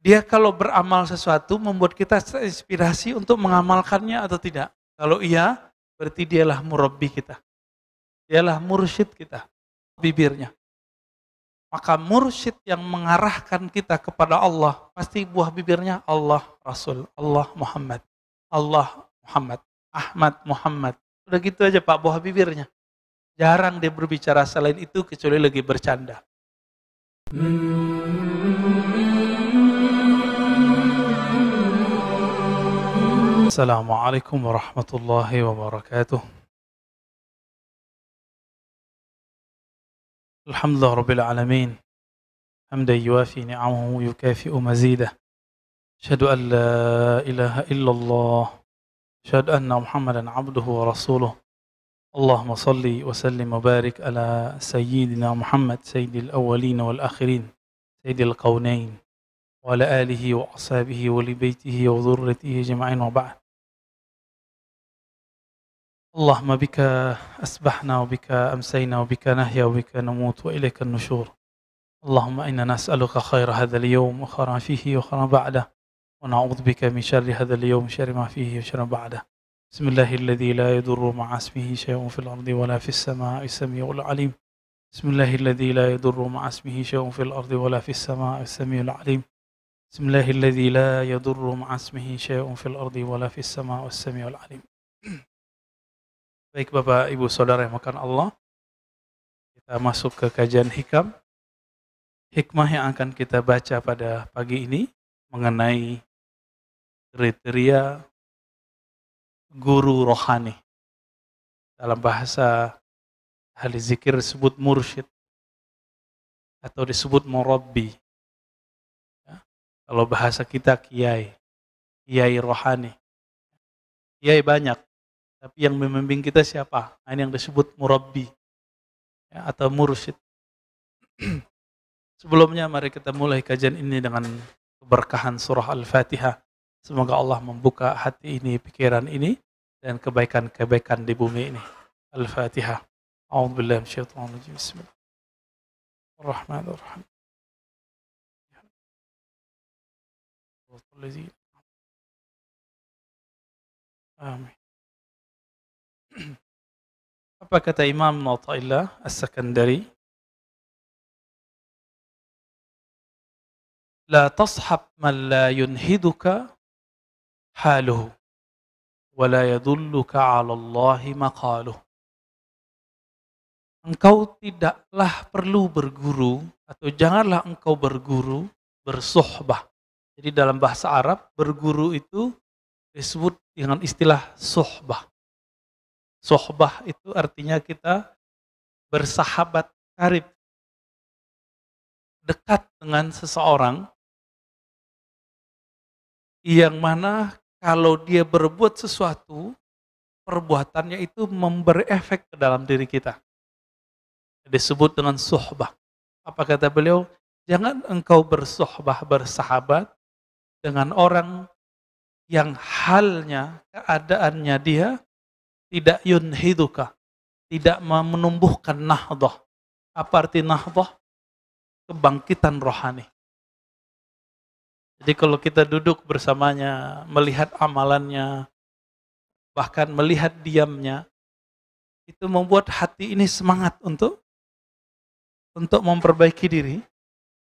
Dia kalau beramal sesuatu membuat kita terinspirasi untuk mengamalkannya atau tidak. Kalau iya, berarti dialah murabbi kita. Dialah mursyid kita, bibirnya. Maka mursyid yang mengarahkan kita kepada Allah, pasti buah bibirnya Allah Rasul, Allah Muhammad, Allah Muhammad, Ahmad Muhammad. Udah gitu aja Pak, buah bibirnya. Jarang dia berbicara selain itu kecuali lagi bercanda. Hmm. السلام عليكم ورحمة الله وبركاته الحمد لله رب العالمين حمدا يوافي نعمه يكافئ مزيده أشهد أن لا إله إلا الله أشهد أن محمدا عبده ورسوله اللهم صل وسلم وبارك على سيدنا محمد سيد الأولين والآخرين سيد القونين وعلى آله وأصحابه ولبيته وذرته جمعين وبعد اللهم بك أسبحنا وبك أمسينا وبك نهيا وبك نموت وإليك النشور اللهم إنا نسألك خير هذا اليوم وخير ما فيه وخير ما بعده ونعوذ بك من شر هذا اليوم وشر ما فيه وشر ما بعده بسم الله الذي لا يضر مع اسمه شيء في الأرض ولا في السماء السميع العليم بسم الله الذي لا يضر مع اسمه شيء في الأرض ولا في السماء السميع العليم بسم الله الذي لا يضر مع اسمه شيء في الأرض ولا في السماء السميع العليم Baik Bapak Ibu Saudara yang makan Allah, kita masuk ke kajian hikam. Hikmah yang akan kita baca pada pagi ini mengenai kriteria guru rohani. Dalam bahasa ahli zikir disebut mursyid atau disebut murabbi. Ya, kalau bahasa kita kiai, kiai rohani. Kiai banyak, tapi yang membimbing kita siapa? Nah, ini yang disebut murabbi ya, atau murusit. Sebelumnya mari kita mulai kajian ini dengan keberkahan surah Al-Fatihah. Semoga Allah membuka hati ini, pikiran ini, dan kebaikan-kebaikan di bumi ini. Al-Fatihah. أعوذ بالله من الشيطان الرجيم Amin. Apa kata Imam Nata'illah As-Sakandari? La tashab man la yunhiduka haluhu wa la yadulluka ala Allahi Engkau tidaklah perlu berguru atau janganlah engkau berguru bersohbah. Jadi dalam bahasa Arab berguru itu disebut dengan istilah sohbah. Sohbah itu artinya kita bersahabat karib. Dekat dengan seseorang yang mana kalau dia berbuat sesuatu, perbuatannya itu memberi efek ke dalam diri kita. Disebut dengan sohbah. Apa kata beliau? Jangan engkau bersohbah, bersahabat dengan orang yang halnya, keadaannya dia tidak yunhiduka. Tidak menumbuhkan nahdoh. Apa arti nahdoh? Kebangkitan rohani. Jadi kalau kita duduk bersamanya, melihat amalannya, bahkan melihat diamnya, itu membuat hati ini semangat untuk untuk memperbaiki diri.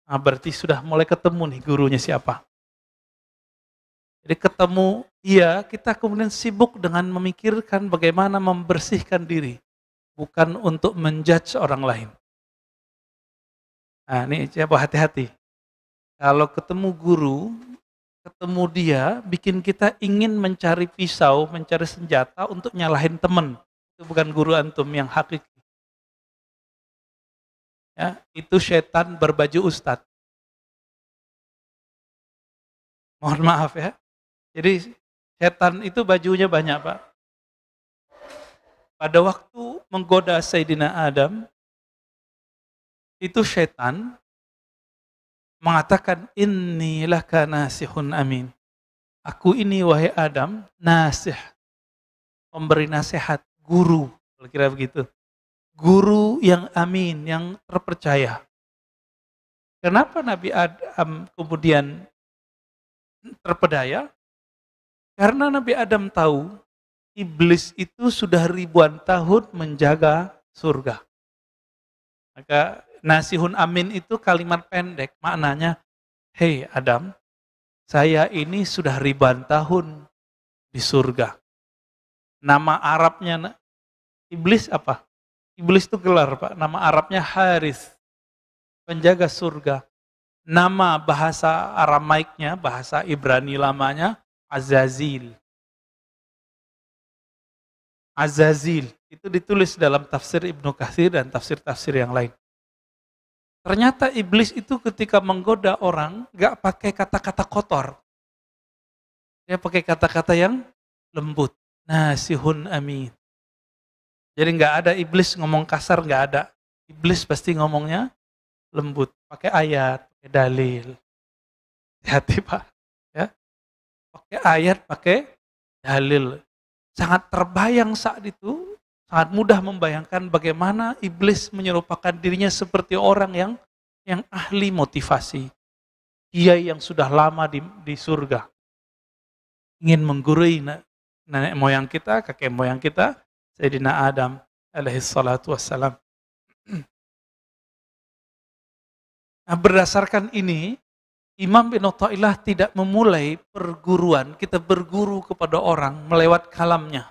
Nah, berarti sudah mulai ketemu nih gurunya siapa. Jadi ketemu iya, kita kemudian sibuk dengan memikirkan bagaimana membersihkan diri. Bukan untuk menjudge orang lain. Nah, ini coba hati-hati. Kalau ketemu guru, ketemu dia, bikin kita ingin mencari pisau, mencari senjata untuk nyalahin teman. Itu bukan guru antum yang hakiki. Ya, itu setan berbaju ustadz. Mohon maaf ya. Jadi setan itu bajunya banyak Pak. Pada waktu menggoda Sayyidina Adam, itu setan mengatakan, inilah karena sihun amin. Aku ini wahai Adam, nasih. Pemberi nasihat, guru. Kalau kira begitu. Guru yang amin, yang terpercaya. Kenapa Nabi Adam kemudian terpedaya? Karena Nabi Adam tahu iblis itu sudah ribuan tahun menjaga surga. Maka nasihun amin itu kalimat pendek, maknanya, hei Adam, saya ini sudah ribuan tahun di surga. Nama Arabnya, iblis apa? Iblis itu gelar, Pak. Nama Arabnya Haris, penjaga surga. Nama bahasa Aramaiknya, bahasa Ibrani lamanya, Azazil. Azazil itu ditulis dalam tafsir Ibnu Katsir dan tafsir-tafsir yang lain. Ternyata iblis itu ketika menggoda orang gak pakai kata-kata kotor. Dia pakai kata-kata yang lembut. Nah sihun amin. Jadi nggak ada iblis ngomong kasar, nggak ada. Iblis pasti ngomongnya lembut, pakai ayat, pakai dalil. Hati-hati Pak pakai ayat, pakai dalil. Sangat terbayang saat itu, sangat mudah membayangkan bagaimana iblis menyerupakan dirinya seperti orang yang yang ahli motivasi. ia yang sudah lama di, di surga. Ingin menggurui nenek moyang kita, kakek moyang kita, Sayyidina Adam alaihi salatu wassalam. Nah, berdasarkan ini, Imam bin Atta'illah tidak memulai perguruan, kita berguru kepada orang melewat kalamnya.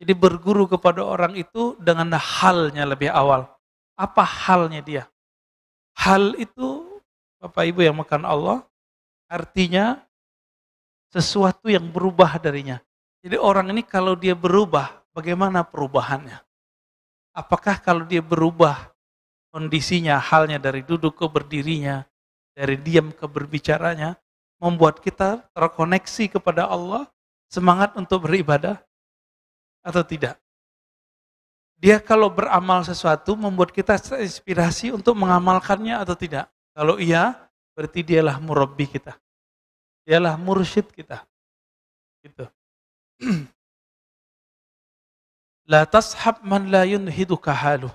Jadi berguru kepada orang itu dengan halnya lebih awal. Apa halnya dia? Hal itu, Bapak Ibu yang makan Allah, artinya sesuatu yang berubah darinya. Jadi orang ini kalau dia berubah, bagaimana perubahannya? Apakah kalau dia berubah kondisinya, halnya dari duduk ke berdirinya, dari diam ke berbicaranya, membuat kita terkoneksi kepada Allah, semangat untuk beribadah, atau tidak? Dia kalau beramal sesuatu membuat kita terinspirasi untuk mengamalkannya atau tidak? Kalau iya, berarti dialah murabbi kita. Dialah mursyid kita. Gitu. La tashab man la yunhiduka haluh.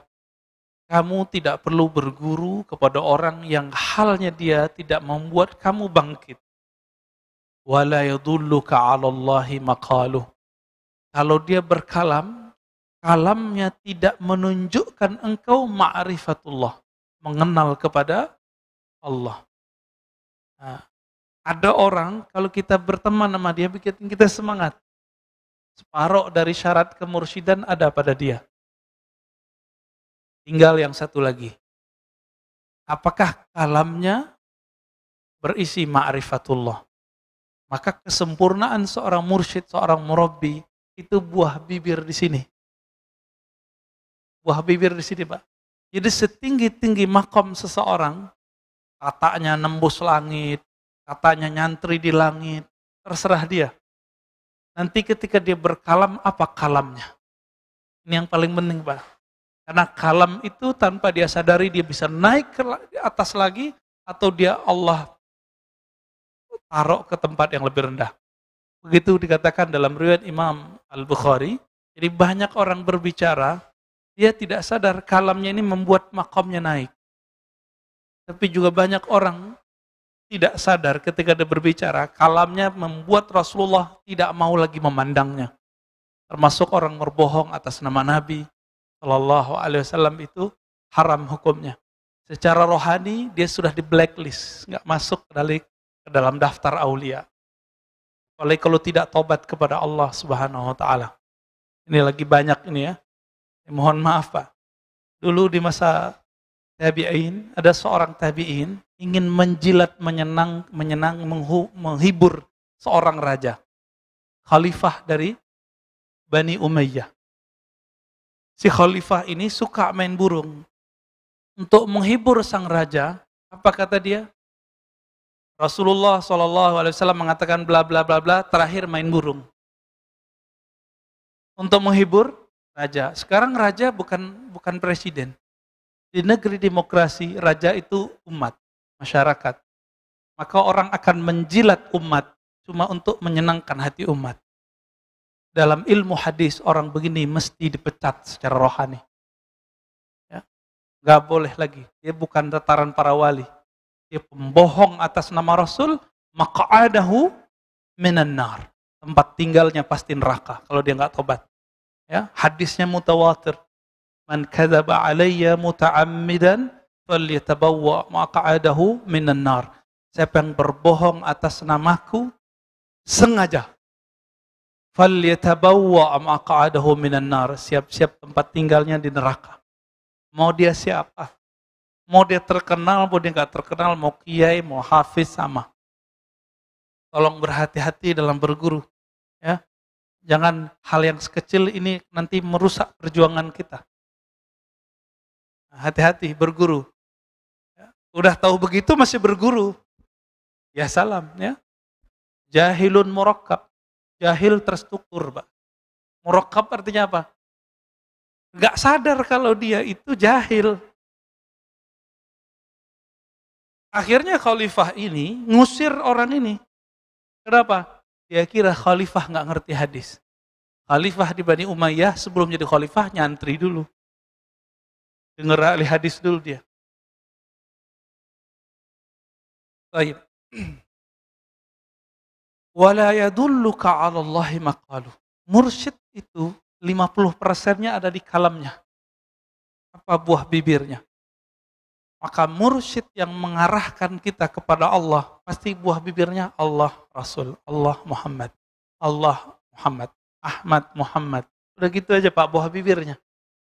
Kamu tidak perlu berguru kepada orang yang halnya dia tidak membuat kamu bangkit. Wala Kalau dia berkalam, kalamnya tidak menunjukkan engkau ma'rifatullah, mengenal kepada Allah. Nah, ada orang kalau kita berteman sama dia bikin kita semangat. Separuh dari syarat kemursidan ada pada dia. Tinggal yang satu lagi. Apakah kalamnya berisi ma'rifatullah? Maka kesempurnaan seorang mursyid, seorang murabi itu buah bibir di sini. Buah bibir di sini, Pak. Jadi setinggi-tinggi makom seseorang, katanya nembus langit, katanya nyantri di langit, terserah dia. Nanti ketika dia berkalam, apa kalamnya? Ini yang paling penting, Pak. Karena kalam itu tanpa dia sadari dia bisa naik ke atas lagi atau dia Allah taruh ke tempat yang lebih rendah. Begitu dikatakan dalam riwayat Imam Al-Bukhari. Jadi banyak orang berbicara, dia tidak sadar kalamnya ini membuat makomnya naik. Tapi juga banyak orang tidak sadar ketika dia berbicara, kalamnya membuat Rasulullah tidak mau lagi memandangnya. Termasuk orang berbohong atas nama Nabi, Shallallahu Alaihi Wasallam itu haram hukumnya. Secara rohani dia sudah di blacklist, nggak masuk ke dalam, ke dalam daftar aulia. Oleh kalau tidak tobat kepada Allah Subhanahu Wa Taala. Ini lagi banyak ini ya. ya mohon maaf pak. Dulu di masa tabiin ada seorang tabiin ingin menjilat menyenang menyenang menghu, menghibur seorang raja khalifah dari Bani Umayyah Si khalifah ini suka main burung. Untuk menghibur sang raja, apa kata dia? Rasulullah SAW mengatakan bla bla bla bla, terakhir main burung. Untuk menghibur raja. Sekarang raja bukan bukan presiden. Di negeri demokrasi, raja itu umat, masyarakat. Maka orang akan menjilat umat cuma untuk menyenangkan hati umat dalam ilmu hadis orang begini mesti dipecat secara rohani. Ya. Gak boleh lagi. Dia bukan dataran para wali. Dia pembohong atas nama Rasul. maka Maka'adahu minan nar. Tempat tinggalnya pasti neraka kalau dia nggak tobat. Ya, hadisnya mutawatir. Man kadzaba alayya muta'ammidan falyatabawwa maq'adahu minan nar. Siapa yang berbohong atas namaku sengaja yatabawwa maq'adahu minan nar. Siap-siap tempat tinggalnya di neraka. Mau dia siapa? Mau dia terkenal, mau dia nggak terkenal, mau kiai, mau hafiz sama. Tolong berhati-hati dalam berguru. Ya. Jangan hal yang sekecil ini nanti merusak perjuangan kita. Hati-hati berguru. Ya. Udah tahu begitu masih berguru. Ya salam ya. Jahilun murakkab Jahil terstruktur, Pak. Murokab artinya apa? Gak sadar kalau dia itu jahil. Akhirnya khalifah ini ngusir orang ini. Kenapa? Dia kira khalifah gak ngerti hadis. Khalifah di Bani Umayyah sebelum jadi khalifah nyantri dulu. Dengar ahli hadis dulu dia. Baik. wala yadulluka 'ala Allahi maqalu. Mursyid itu 50 persennya ada di kalamnya. Apa buah bibirnya. Maka mursyid yang mengarahkan kita kepada Allah, pasti buah bibirnya Allah Rasul, Allah Muhammad, Allah Muhammad, Ahmad Muhammad. Udah gitu aja Pak buah bibirnya.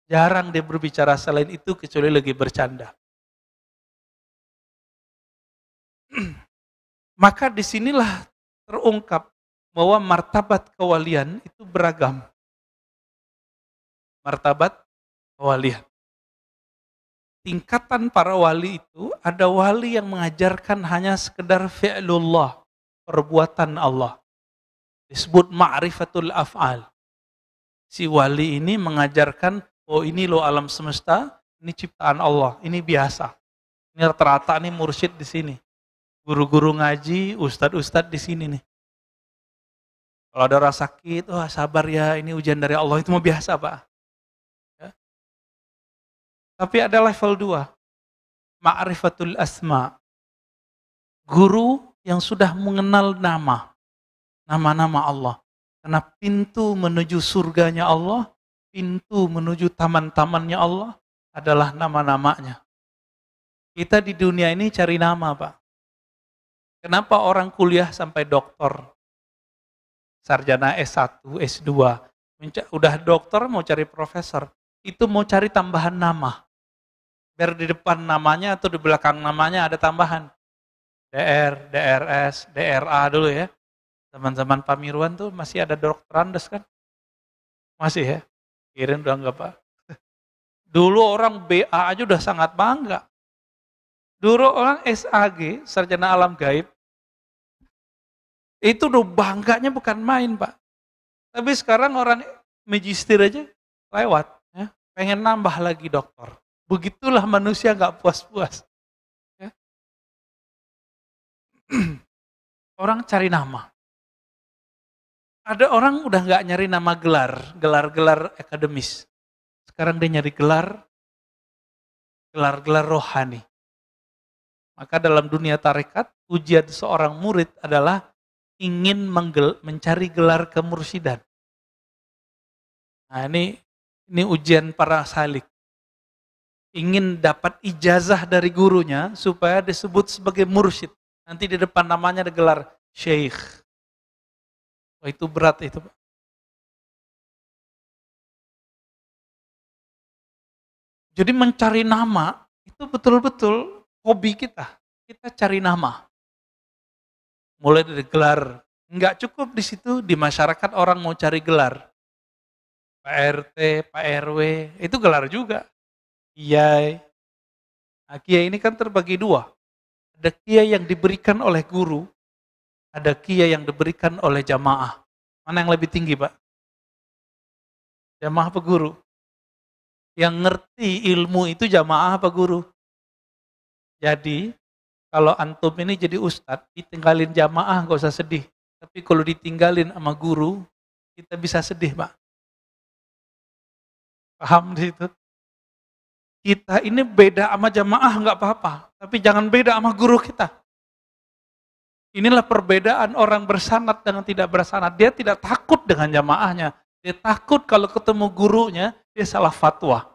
Jarang dia berbicara selain itu kecuali lagi bercanda. Maka disinilah terungkap bahwa martabat kewalian itu beragam. Martabat kewalian. Tingkatan para wali itu ada wali yang mengajarkan hanya sekedar fi'lullah, perbuatan Allah. Disebut ma'rifatul af'al. Si wali ini mengajarkan, oh ini lo alam semesta, ini ciptaan Allah, ini biasa. Ini rata-rata ini mursyid di sini guru-guru ngaji, Ustad Ustad di sini nih. Kalau ada orang sakit, wah oh, sabar ya, ini ujian dari Allah, itu mau biasa Pak. Ya. Tapi ada level dua, ma'rifatul asma. Guru yang sudah mengenal nama, nama-nama Allah. Karena pintu menuju surganya Allah, pintu menuju taman-tamannya Allah adalah nama-namanya. Kita di dunia ini cari nama Pak. Kenapa orang kuliah sampai doktor? Sarjana S1, S2, udah dokter mau cari profesor, itu mau cari tambahan nama. Biar di depan namanya atau di belakang namanya ada tambahan. DR, DRS, DRA dulu ya. Teman-teman Pamiruan tuh masih ada dokterandes kan? Masih ya? Kirin udah enggak Pak. Dulu orang BA aja udah sangat bangga. Dulu orang SAG, Sarjana Alam Gaib, itu udah bangganya bukan main, Pak. Tapi sekarang orang magister aja lewat. Ya. Pengen nambah lagi dokter. Begitulah manusia nggak puas-puas. Ya. orang cari nama. Ada orang udah nggak nyari nama gelar, gelar-gelar akademis. Sekarang dia nyari gelar, gelar-gelar rohani. Maka dalam dunia tarekat, ujian seorang murid adalah ingin menggel, mencari gelar kemursidan. Nah, ini ini ujian para salik. Ingin dapat ijazah dari gurunya supaya disebut sebagai mursid. Nanti di depan namanya ada gelar syekh. Oh, itu berat itu, Jadi mencari nama itu betul-betul hobi kita. Kita cari nama mulai dari gelar. Nggak cukup di situ, di masyarakat orang mau cari gelar. Pak RT, Pak RW, itu gelar juga. Kiai. Nah, kiai ini kan terbagi dua. Ada kiai yang diberikan oleh guru, ada kiai yang diberikan oleh jamaah. Mana yang lebih tinggi, Pak? Jamaah apa guru? Yang ngerti ilmu itu jamaah apa guru? Jadi, kalau antum ini jadi Ustad, ditinggalin jamaah nggak usah sedih. Tapi kalau ditinggalin sama guru, kita bisa sedih, Pak. Paham di situ? Kita ini beda sama jamaah nggak apa-apa, tapi jangan beda sama guru kita. Inilah perbedaan orang bersanat dengan tidak bersanat. Dia tidak takut dengan jamaahnya. Dia takut kalau ketemu gurunya, dia salah fatwa.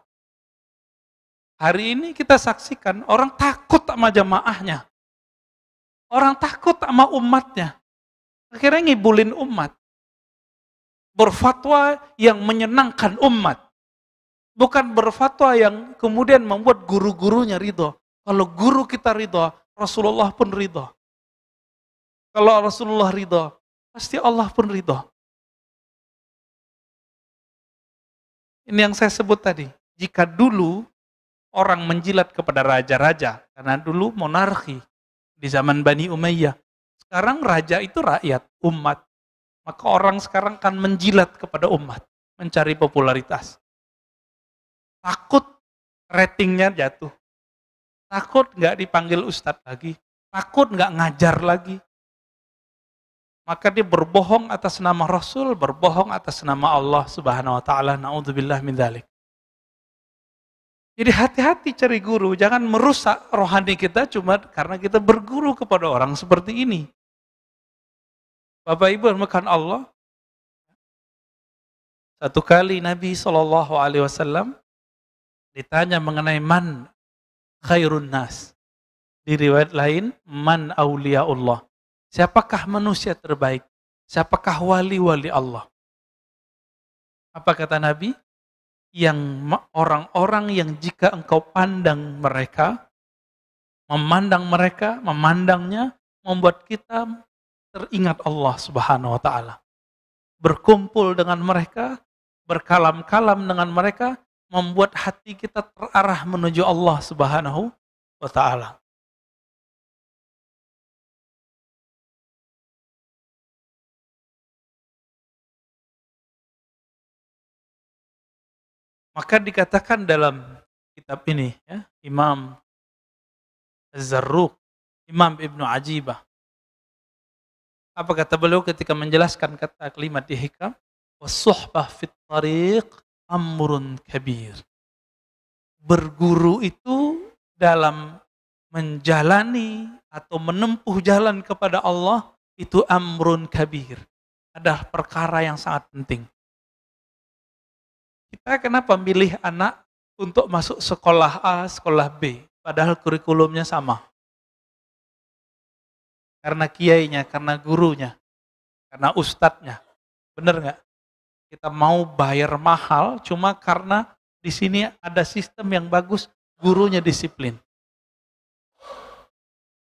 Hari ini kita saksikan orang takut sama jamaahnya. Orang takut sama umatnya. Akhirnya ngibulin umat. Berfatwa yang menyenangkan umat. Bukan berfatwa yang kemudian membuat guru-gurunya ridho. Kalau guru kita ridho, Rasulullah pun ridho. Kalau Rasulullah ridho, pasti Allah pun ridho. Ini yang saya sebut tadi. Jika dulu orang menjilat kepada raja-raja, karena dulu monarki, di zaman Bani Umayyah. Sekarang raja itu rakyat, umat. Maka orang sekarang kan menjilat kepada umat, mencari popularitas. Takut ratingnya jatuh. Takut nggak dipanggil ustadz lagi. Takut nggak ngajar lagi. Maka dia berbohong atas nama Rasul, berbohong atas nama Allah Subhanahu wa taala. Nauzubillah min dzalik. Jadi hati-hati cari guru, jangan merusak rohani kita cuma karena kita berguru kepada orang seperti ini. Bapak Ibu makan Allah. Satu kali Nabi Shallallahu Alaihi Wasallam ditanya mengenai man khairun nas. Di riwayat lain, man aulia Allah. Siapakah manusia terbaik? Siapakah wali-wali Allah? Apa kata Nabi? yang orang-orang yang jika engkau pandang mereka, memandang mereka, memandangnya, membuat kita teringat Allah Subhanahu wa taala. Berkumpul dengan mereka, berkalam-kalam dengan mereka, membuat hati kita terarah menuju Allah Subhanahu wa taala. Maka dikatakan dalam kitab ini, ya, Imam Zarruq, Imam Ibnu Ajibah. Apa kata beliau ketika menjelaskan kata kalimat di hikam? Wasuhbah fit tariq amrun kabir. Berguru itu dalam menjalani atau menempuh jalan kepada Allah itu amrun kabir. Ada perkara yang sangat penting. Kita kenapa memilih anak untuk masuk sekolah A, sekolah B, padahal kurikulumnya sama? Karena kiainya, karena gurunya, karena ustadznya. Benar nggak? Kita mau bayar mahal cuma karena di sini ada sistem yang bagus, gurunya disiplin.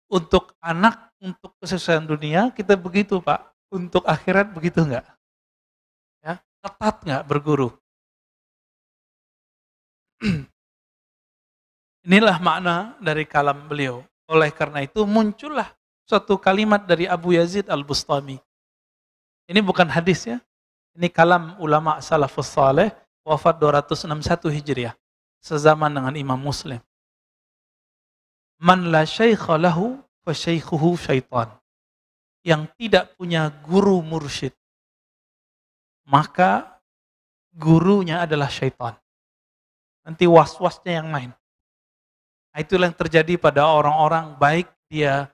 Untuk anak, untuk kesesuaian dunia, kita begitu Pak. Untuk akhirat begitu enggak? Ya, ketat enggak berguru? Inilah makna dari kalam beliau. Oleh karena itu muncullah suatu kalimat dari Abu Yazid Al-Bustami. Ini bukan hadis ya. Ini kalam ulama salafus saleh wafat 261 Hijriah. Sezaman dengan Imam Muslim. Man la syaikha lahu fa syaikhuhu syaitan. Yang tidak punya guru mursyid. Maka gurunya adalah syaitan nanti was-wasnya yang lain. Nah, itulah yang terjadi pada orang-orang baik dia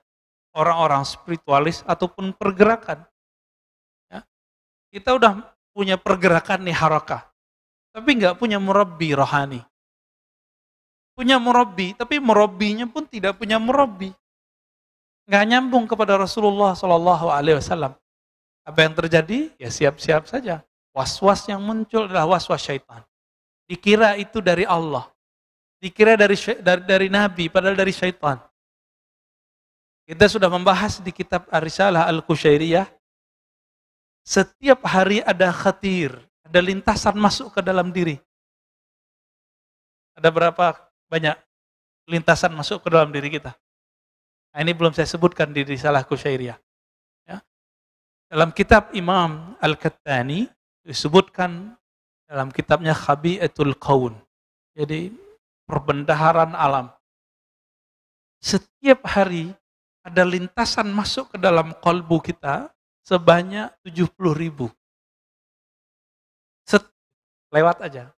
orang-orang spiritualis ataupun pergerakan. Ya. Kita udah punya pergerakan nih harakah, tapi nggak punya murabi rohani. Punya murabi, tapi murabinya pun tidak punya murabi. Nggak nyambung kepada Rasulullah Shallallahu Alaihi Wasallam. Apa yang terjadi? Ya siap-siap saja. Was-was yang muncul adalah was-was syaitan. Dikira itu dari Allah. Dikira dari dari, dari Nabi, padahal dari syaitan. Kita sudah membahas di kitab Arisalah Al Al-Qusyairiyah. Setiap hari ada khatir, ada lintasan masuk ke dalam diri. Ada berapa banyak lintasan masuk ke dalam diri kita? Nah, ini belum saya sebutkan di Risalah Kushairiyah. Ya. Dalam kitab Imam Al-Kattani disebutkan dalam kitabnya Khabi'atul Qaun. Jadi perbendaharan alam. Setiap hari ada lintasan masuk ke dalam kolbu kita sebanyak 70 ribu. Set, lewat aja.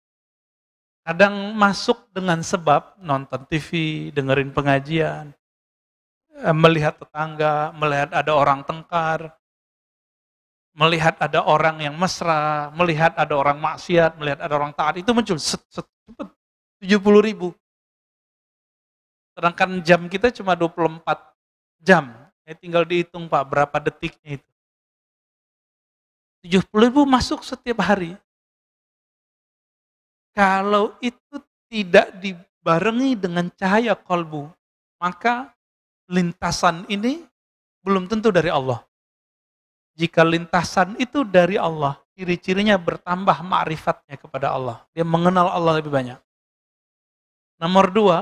Kadang masuk dengan sebab nonton TV, dengerin pengajian, eh, melihat tetangga, melihat ada orang tengkar, melihat ada orang yang mesra, melihat ada orang maksiat, melihat ada orang taat, itu muncul secepat 70 ribu. Sedangkan jam kita cuma 24 jam. Ya, tinggal dihitung Pak, berapa detiknya itu. 70 ribu masuk setiap hari. Kalau itu tidak dibarengi dengan cahaya kolbu, maka lintasan ini belum tentu dari Allah. Jika lintasan itu dari Allah, ciri-cirinya bertambah makrifatnya kepada Allah. Dia mengenal Allah lebih banyak. Nomor dua,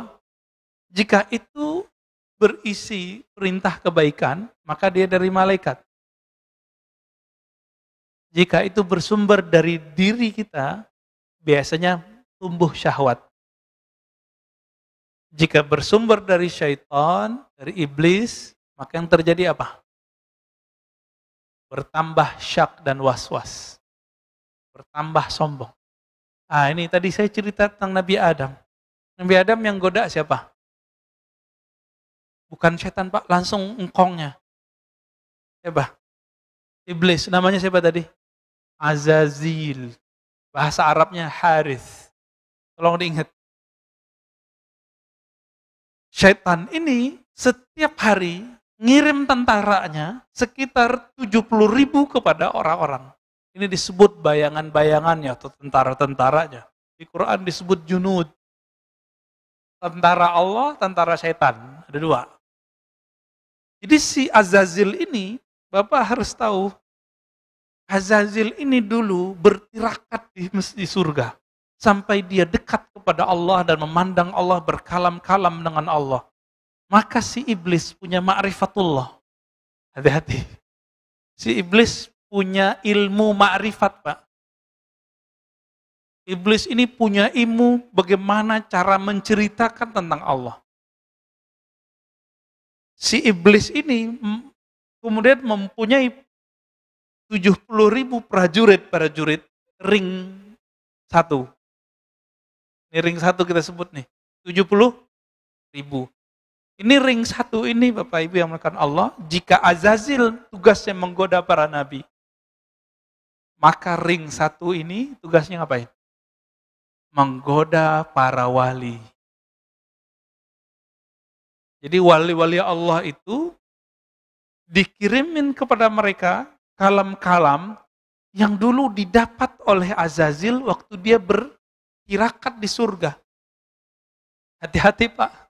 jika itu berisi perintah kebaikan, maka dia dari malaikat. Jika itu bersumber dari diri kita, biasanya tumbuh syahwat. Jika bersumber dari syaitan, dari iblis, maka yang terjadi apa? bertambah syak dan was-was, bertambah sombong. Ah ini tadi saya cerita tentang Nabi Adam. Nabi Adam yang goda siapa? Bukan setan pak, langsung engkongnya. Siapa? Iblis, namanya siapa tadi? Azazil. Bahasa Arabnya Harith. Tolong diingat. Setan ini setiap hari ngirim tentaranya sekitar 70 ribu kepada orang-orang. Ini disebut bayangan-bayangannya atau tentara-tentaranya. Di Quran disebut junud. Tentara Allah, tentara setan. Ada dua. Jadi si Azazil ini, Bapak harus tahu, Azazil ini dulu bertirakat di, di surga. Sampai dia dekat kepada Allah dan memandang Allah berkalam-kalam dengan Allah. Maka si iblis punya ma'rifatullah. Hati-hati. Si iblis punya ilmu ma'rifat, Pak. Iblis ini punya ilmu bagaimana cara menceritakan tentang Allah. Si iblis ini kemudian mempunyai 70 ribu prajurit-prajurit ring satu. Ini ring satu kita sebut nih. 70 ribu. Ini ring satu ini Bapak Ibu yang melakukan Allah, jika Azazil tugasnya menggoda para nabi, maka ring satu ini tugasnya ngapain? Menggoda para wali. Jadi wali-wali Allah itu dikirimin kepada mereka kalam-kalam yang dulu didapat oleh Azazil waktu dia bertirakat di surga. Hati-hati Pak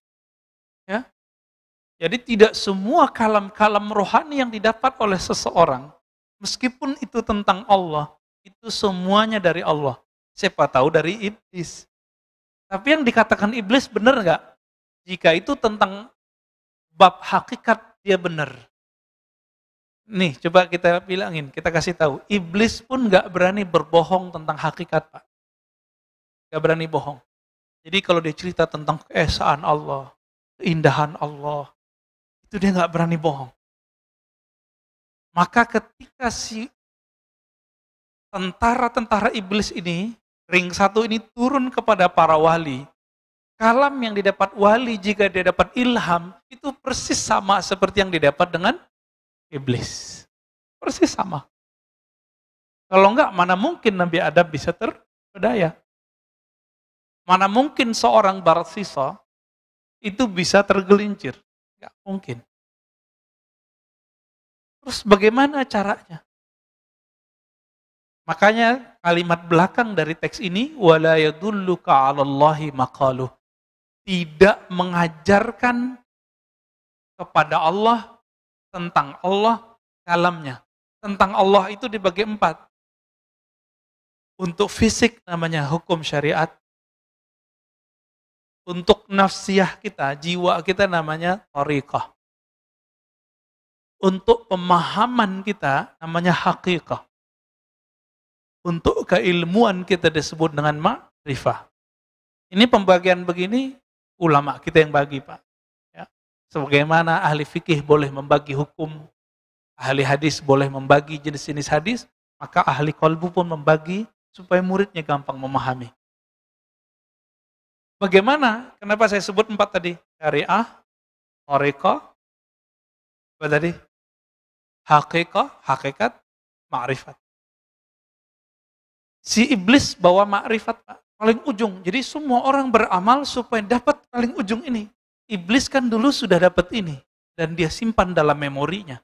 jadi tidak semua kalam-kalam rohani yang didapat oleh seseorang, meskipun itu tentang Allah, itu semuanya dari Allah. Siapa tahu dari iblis. Tapi yang dikatakan iblis benar nggak? Jika itu tentang bab hakikat, dia benar. Nih, coba kita bilangin, kita kasih tahu. Iblis pun nggak berani berbohong tentang hakikat, Pak. Nggak berani bohong. Jadi kalau dia cerita tentang keesaan Allah, keindahan Allah, itu dia nggak berani bohong. Maka ketika si tentara-tentara iblis ini, ring satu ini turun kepada para wali, kalam yang didapat wali jika dia dapat ilham, itu persis sama seperti yang didapat dengan iblis. Persis sama. Kalau enggak, mana mungkin Nabi Adam bisa terpedaya? Mana mungkin seorang Barat Sisa itu bisa tergelincir? Nggak mungkin. Terus bagaimana caranya? Makanya kalimat belakang dari teks ini wala yadulluka 'alallahi maqaluh. Tidak mengajarkan kepada Allah tentang Allah kalamnya. Tentang Allah itu dibagi empat. Untuk fisik namanya hukum syariat, untuk nafsiah kita, jiwa kita namanya tariqah. Untuk pemahaman kita namanya hakikah. Untuk keilmuan kita disebut dengan ma'rifah. Ini pembagian begini ulama kita yang bagi, Pak. Ya. Sebagaimana ahli fikih boleh membagi hukum, ahli hadis boleh membagi jenis-jenis hadis, maka ahli kolbu pun membagi supaya muridnya gampang memahami. Bagaimana? Kenapa saya sebut empat tadi? Syariah, Oreko, apa tadi? Hakiko, hakikat, ma'rifat. Si iblis bawa ma'rifat, Paling ujung. Jadi semua orang beramal supaya dapat paling ujung ini. Iblis kan dulu sudah dapat ini. Dan dia simpan dalam memorinya.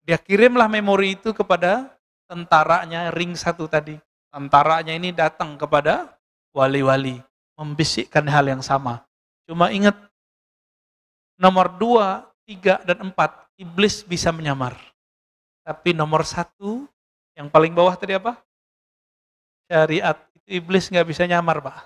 Dia kirimlah memori itu kepada tentaranya ring satu tadi. Tentaranya ini datang kepada wali-wali membisikkan hal yang sama. Cuma ingat, nomor dua, tiga, dan empat, iblis bisa menyamar. Tapi nomor satu, yang paling bawah tadi apa? Syariat. Itu iblis nggak bisa nyamar, Pak.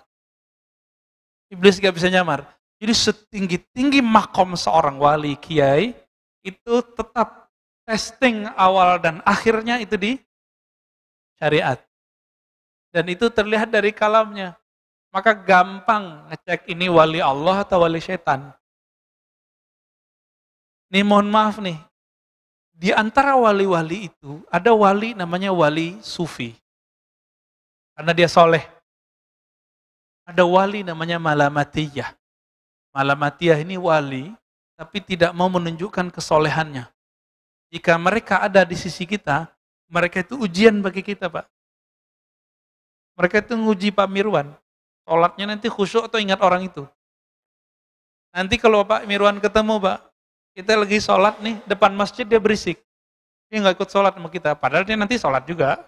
Iblis nggak bisa nyamar. Jadi setinggi-tinggi makom seorang wali kiai, itu tetap testing awal dan akhirnya itu di syariat. Dan itu terlihat dari kalamnya. Maka gampang ngecek ini wali Allah atau wali setan. Nih mohon maaf nih, di antara wali-wali itu ada wali namanya wali sufi. Karena dia soleh. Ada wali namanya malamatiyah. Malamatiyah ini wali, tapi tidak mau menunjukkan kesolehannya. Jika mereka ada di sisi kita, mereka itu ujian bagi kita, Pak. Mereka itu nguji Pak Mirwan. Sholatnya nanti khusyuk atau ingat orang itu. Nanti kalau Pak Mirwan ketemu, Pak, kita lagi sholat nih, depan masjid dia berisik. Dia nggak ikut sholat sama kita, padahal dia nanti sholat juga.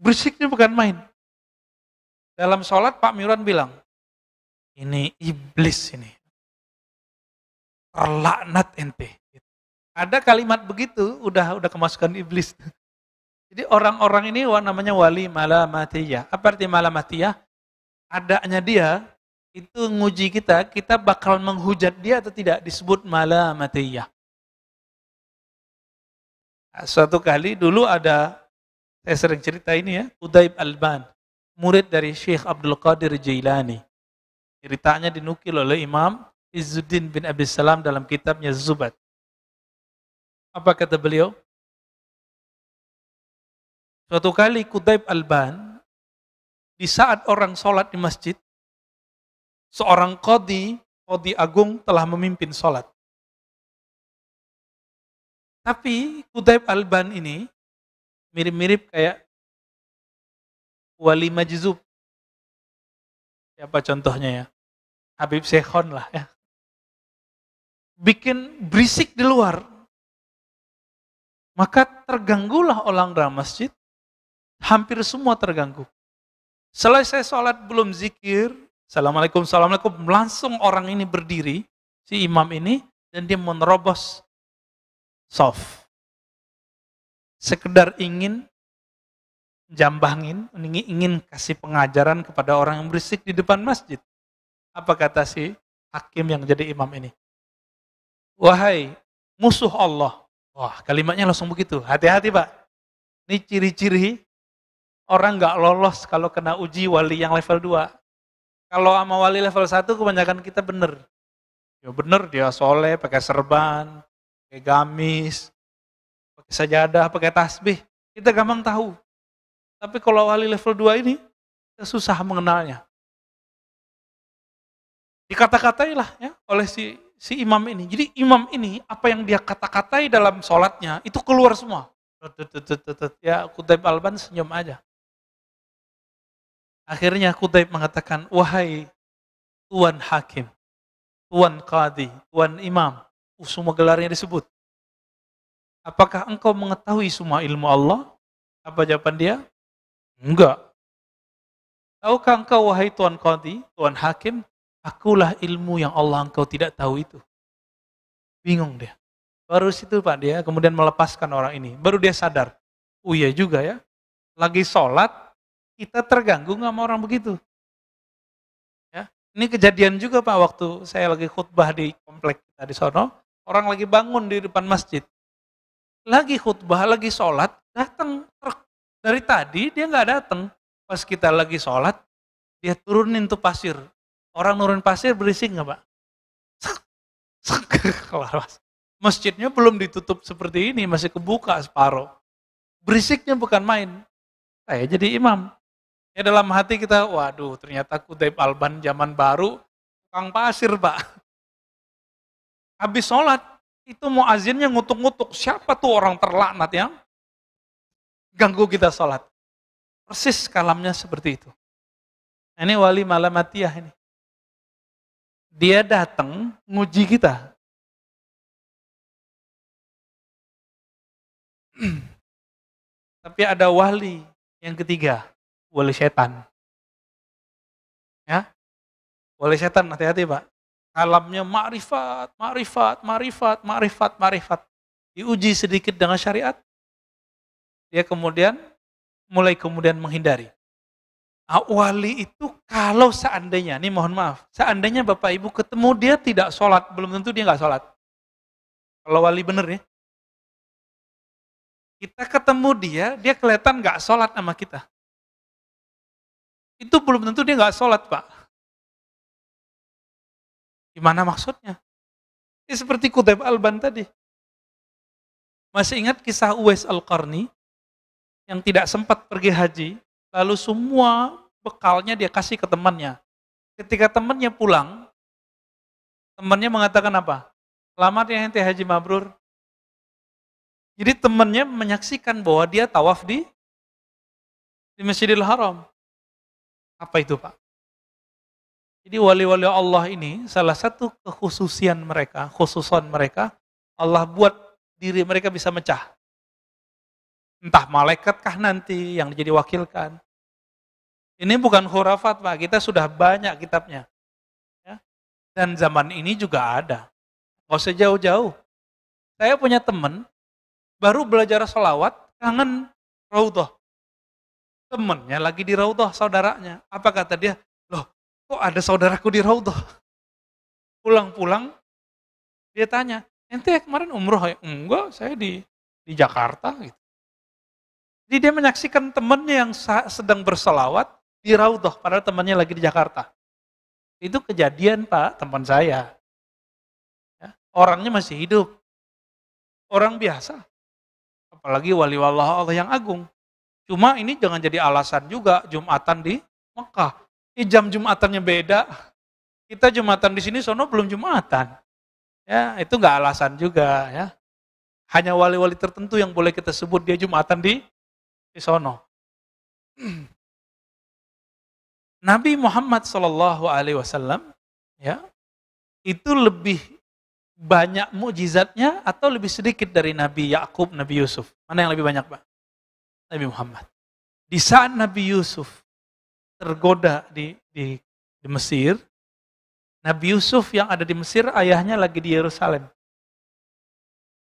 Berisiknya bukan main. Dalam sholat Pak Mirwan bilang, ini iblis ini. Terlaknat ente. Ada kalimat begitu, udah udah kemasukan iblis. Jadi orang-orang ini namanya wali malamatiyah. Apa arti malamatiyah? Adanya dia itu nguji kita, kita bakal menghujat dia atau tidak disebut malamatiyah. Nah, suatu kali dulu ada saya sering cerita ini ya, Udaib Alban, murid dari Syekh Abdul Qadir Jailani. Ceritanya dinukil oleh Imam Izzuddin bin Abi Salam dalam kitabnya Zubat. Apa kata beliau? Suatu kali Kudaib Alban, di saat orang sholat di masjid, seorang kodi, kodi agung telah memimpin sholat. Tapi Kudaib Alban ini mirip-mirip kayak wali majzub. Siapa contohnya ya? Habib Sehon lah ya. Bikin berisik di luar. Maka terganggulah orang dalam masjid hampir semua terganggu. Selesai sholat belum zikir, Assalamualaikum, Assalamualaikum, langsung orang ini berdiri, si imam ini, dan dia menerobos soft. Sekedar ingin jambangin, ingin kasih pengajaran kepada orang yang berisik di depan masjid. Apa kata si hakim yang jadi imam ini? Wahai musuh Allah. Wah, kalimatnya langsung begitu. Hati-hati, Pak. Ini ciri-ciri Orang nggak lolos kalau kena uji wali yang level 2. Kalau sama wali level 1 kebanyakan kita bener. Ya bener dia soleh, pakai serban, pakai gamis, pakai sajadah, pakai tasbih. Kita gampang tahu. Tapi kalau wali level 2 ini, kita susah mengenalnya. Dikata-katailah ya oleh si si imam ini. Jadi imam ini apa yang dia kata-katai dalam sholatnya itu keluar semua. Ya Kutub Alban senyum aja. Akhirnya Kudaib mengatakan, wahai Tuan Hakim, Tuan Qadi, Tuan Imam, uh, semua gelarnya disebut. Apakah engkau mengetahui semua ilmu Allah? Apa jawaban dia? Enggak. Tahukah engkau wahai Tuan Qadi, Tuan Hakim, akulah ilmu yang Allah engkau tidak tahu itu. Bingung dia. Baru situ Pak dia kemudian melepaskan orang ini. Baru dia sadar. Oh iya juga ya. Lagi sholat, kita terganggu nggak sama orang begitu. Ya. Ini kejadian juga Pak waktu saya lagi khutbah di komplek tadi di sono, orang lagi bangun di depan masjid. Lagi khutbah, lagi sholat, datang truk. Dari tadi dia nggak datang. Pas kita lagi sholat, dia turunin tuh pasir. Orang nurun pasir berisik nggak Pak? mas. Masjidnya belum ditutup seperti ini, masih kebuka separuh. Berisiknya bukan main. Saya jadi imam. Ya dalam hati kita, waduh ternyata kutip Alban zaman baru, tukang pasir pak. Habis sholat, itu mau muazinnya ngutuk-ngutuk, siapa tuh orang terlaknat yang ganggu kita sholat. Persis kalamnya seperti itu. Nah, ini wali malamatiyah ini. Dia datang nguji kita. Tapi ada wali yang ketiga wali setan. Ya. Wali setan hati-hati, Pak. Alamnya marifat, marifat, marifat, marifat, marifat. Diuji sedikit dengan syariat. Dia kemudian mulai kemudian menghindari. Awali ah, itu kalau seandainya, nih mohon maaf, seandainya Bapak Ibu ketemu dia tidak sholat, belum tentu dia nggak sholat. Kalau wali bener ya. Kita ketemu dia, dia kelihatan nggak sholat sama kita itu belum tentu dia nggak sholat, Pak. Gimana maksudnya? Ini ya, seperti kutip Alban tadi. Masih ingat kisah Uwais Al-Qarni yang tidak sempat pergi haji, lalu semua bekalnya dia kasih ke temannya. Ketika temannya pulang, temannya mengatakan apa? Selamat ya ente haji mabrur. Jadi temannya menyaksikan bahwa dia tawaf di di Masjidil Haram. Apa itu Pak? Jadi wali-wali Allah ini salah satu kekhususan mereka, khususan mereka, Allah buat diri mereka bisa mecah. Entah malaikatkah nanti yang jadi wakilkan. Ini bukan khurafat Pak, kita sudah banyak kitabnya. Ya. Dan zaman ini juga ada. Nggak usah jauh-jauh. Saya punya teman, baru belajar solawat, kangen raudhoh temennya lagi di raudhah saudaranya. Apa kata dia? Loh, kok ada saudaraku di raudhah? Pulang-pulang dia tanya, ente kemarin umroh ya? Enggak, saya di di Jakarta gitu. Jadi dia menyaksikan temennya yang sedang berselawat di raudhah padahal temennya lagi di Jakarta. Itu kejadian Pak, teman saya. Ya, orangnya masih hidup. Orang biasa. Apalagi wali Allah Allah yang agung. Cuma ini jangan jadi alasan juga Jumatan di Mekah. Ini jam Jumatannya beda. Kita Jumatan di sini, sono belum Jumatan. Ya, itu nggak alasan juga ya. Hanya wali-wali tertentu yang boleh kita sebut dia Jumatan di, di sono. Nabi Muhammad Shallallahu Alaihi Wasallam ya itu lebih banyak mujizatnya atau lebih sedikit dari Nabi Yakub, Nabi Yusuf? Mana yang lebih banyak, Pak? Nabi Muhammad. Di saat Nabi Yusuf tergoda di, di, di Mesir, Nabi Yusuf yang ada di Mesir, ayahnya lagi di Yerusalem.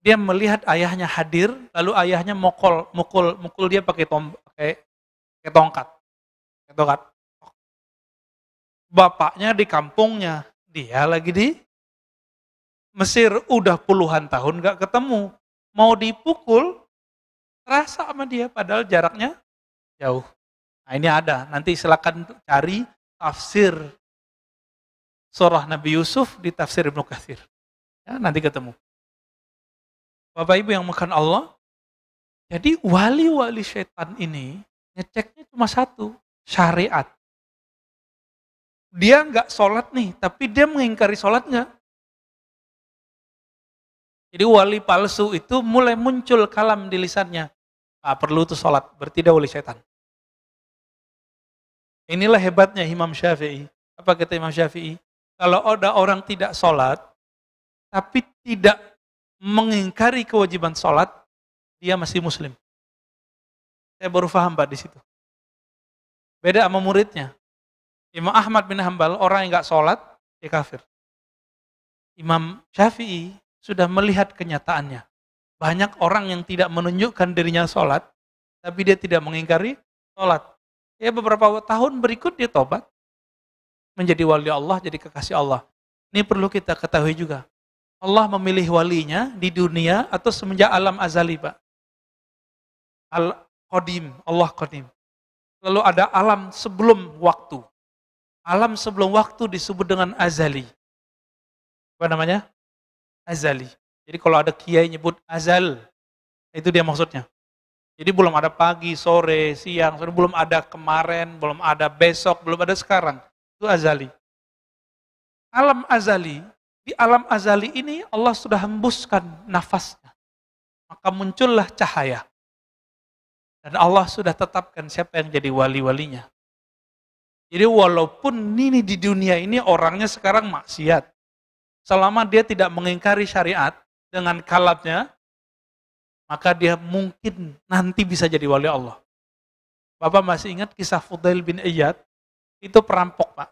Dia melihat ayahnya hadir, lalu ayahnya mukul, mukul, mukul dia pakai, tom, pakai, pakai tongkat. Pakai tongkat. Bapaknya di kampungnya, dia lagi di Mesir udah puluhan tahun gak ketemu. Mau dipukul, terasa sama dia padahal jaraknya jauh. Nah, ini ada. Nanti silakan cari tafsir surah Nabi Yusuf di tafsir Ibnu Katsir. Ya, nanti ketemu. Bapak Ibu yang makan Allah, jadi wali-wali setan ini ngeceknya cuma satu, syariat. Dia nggak sholat nih, tapi dia mengingkari sholatnya jadi wali palsu itu mulai muncul kalam di lisannya. Ah, perlu itu sholat, bertidak oleh setan. Inilah hebatnya Imam Syafi'i. Apa kata Imam Syafi'i? Kalau ada orang tidak sholat, tapi tidak mengingkari kewajiban sholat, dia masih muslim. Saya baru paham Pak di situ. Beda sama muridnya. Imam Ahmad bin Hambal, orang yang nggak sholat, dia kafir. Imam Syafi'i sudah melihat kenyataannya. Banyak orang yang tidak menunjukkan dirinya sholat, tapi dia tidak mengingkari sholat. Ya beberapa tahun berikut dia tobat, menjadi wali Allah, jadi kekasih Allah. Ini perlu kita ketahui juga. Allah memilih walinya di dunia atau semenjak alam azali, Pak. Al-Qadim, Allah Qadim. Lalu ada alam sebelum waktu. Alam sebelum waktu disebut dengan azali. Apa namanya? azali. Jadi kalau ada kiai nyebut azal, itu dia maksudnya. Jadi belum ada pagi, sore, siang, sore, belum ada kemarin, belum ada besok, belum ada sekarang. Itu azali. Alam azali, di alam azali ini Allah sudah hembuskan nafasnya. Maka muncullah cahaya. Dan Allah sudah tetapkan siapa yang jadi wali-walinya. Jadi walaupun ini di dunia ini orangnya sekarang maksiat. Selama dia tidak mengingkari syariat dengan kalatnya maka dia mungkin nanti bisa jadi wali Allah. Bapak masih ingat kisah Fudail bin Iyad? Itu perampok, Pak.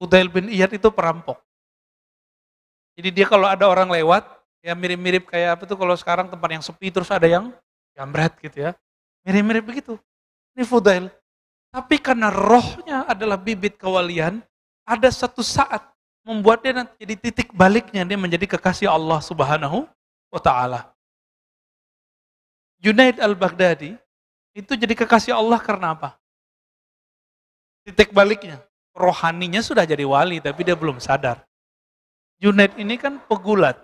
Fudail bin Iyad itu perampok. Jadi dia kalau ada orang lewat, ya mirip-mirip kayak apa tuh kalau sekarang tempat yang sepi terus ada yang jambret gitu ya. Mirip-mirip begitu. Ini Fudail. Tapi karena rohnya adalah bibit kewalian, ada satu saat membuat dia nanti jadi titik baliknya dia menjadi kekasih Allah Subhanahu wa taala. Junaid al-Baghdadi itu jadi kekasih Allah karena apa? Titik baliknya. Rohaninya sudah jadi wali tapi dia belum sadar. Junaid ini kan pegulat.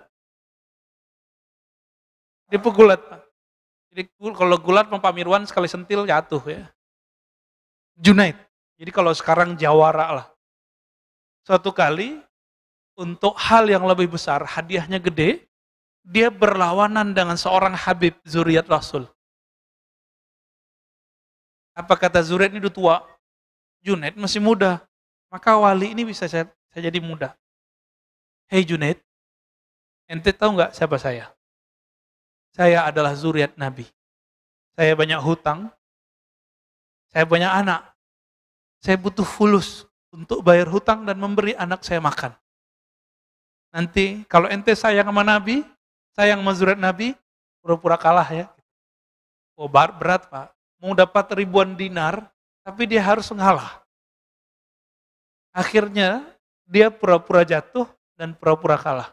Dia pegulat. Jadi kalau gulat Pak Mirwan sekali sentil jatuh ya. Junaid. Jadi kalau sekarang jawara lah Suatu kali, untuk hal yang lebih besar, hadiahnya gede, dia berlawanan dengan seorang Habib Zuriat Rasul. Apa kata Zuriat ini udah tua? Junaid masih muda. Maka wali ini bisa saya, saya jadi muda. Hei Junaid, ente tahu nggak siapa saya? Saya adalah Zuriat Nabi. Saya banyak hutang. Saya banyak anak. Saya butuh fulus untuk bayar hutang dan memberi anak saya makan. Nanti kalau ente sayang sama Nabi, sayang sama Zuret Nabi, pura-pura kalah ya. Oh berat pak, mau dapat ribuan dinar, tapi dia harus ngalah. Akhirnya dia pura-pura jatuh dan pura-pura kalah.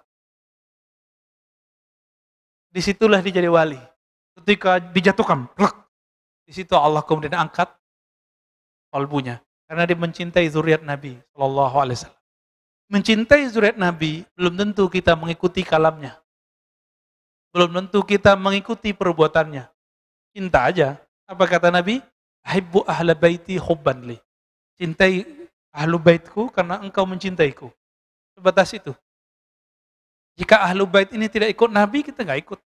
Disitulah dia jadi wali. Ketika dijatuhkan, Di situ Allah kemudian angkat kalbunya. Karena dia mencintai zuriat Nabi Shallallahu Mencintai zuriat Nabi belum tentu kita mengikuti kalamnya. Belum tentu kita mengikuti perbuatannya. Cinta aja. Apa kata Nabi? Ahibbu ahla baiti hubban Cintai ahlu baitku karena engkau mencintaiku. Sebatas itu. Jika ahlu bait ini tidak ikut Nabi, kita nggak ikut.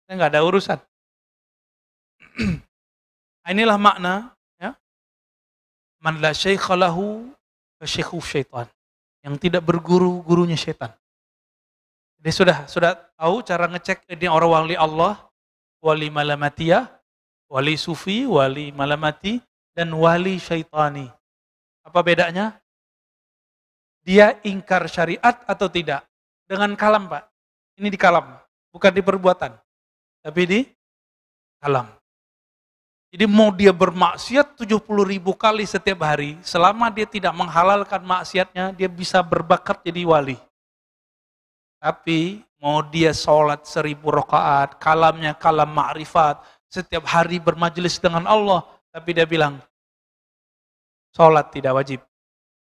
Kita nggak ada urusan. Nah, inilah makna Man la syaikha lahu syaitan. Yang tidak berguru, gurunya syaitan. Jadi sudah sudah tahu cara ngecek ini orang wali Allah, wali malamatiyah, wali sufi, wali malamati, dan wali syaitani. Apa bedanya? Dia ingkar syariat atau tidak? Dengan kalam, Pak. Ini di kalam, bukan di perbuatan. Tapi di kalam. Jadi mau dia bermaksiat 70 ribu kali setiap hari, selama dia tidak menghalalkan maksiatnya, dia bisa berbakat jadi wali. Tapi mau dia sholat seribu rakaat, kalamnya kalam ma'rifat, setiap hari bermajelis dengan Allah, tapi dia bilang, sholat tidak wajib,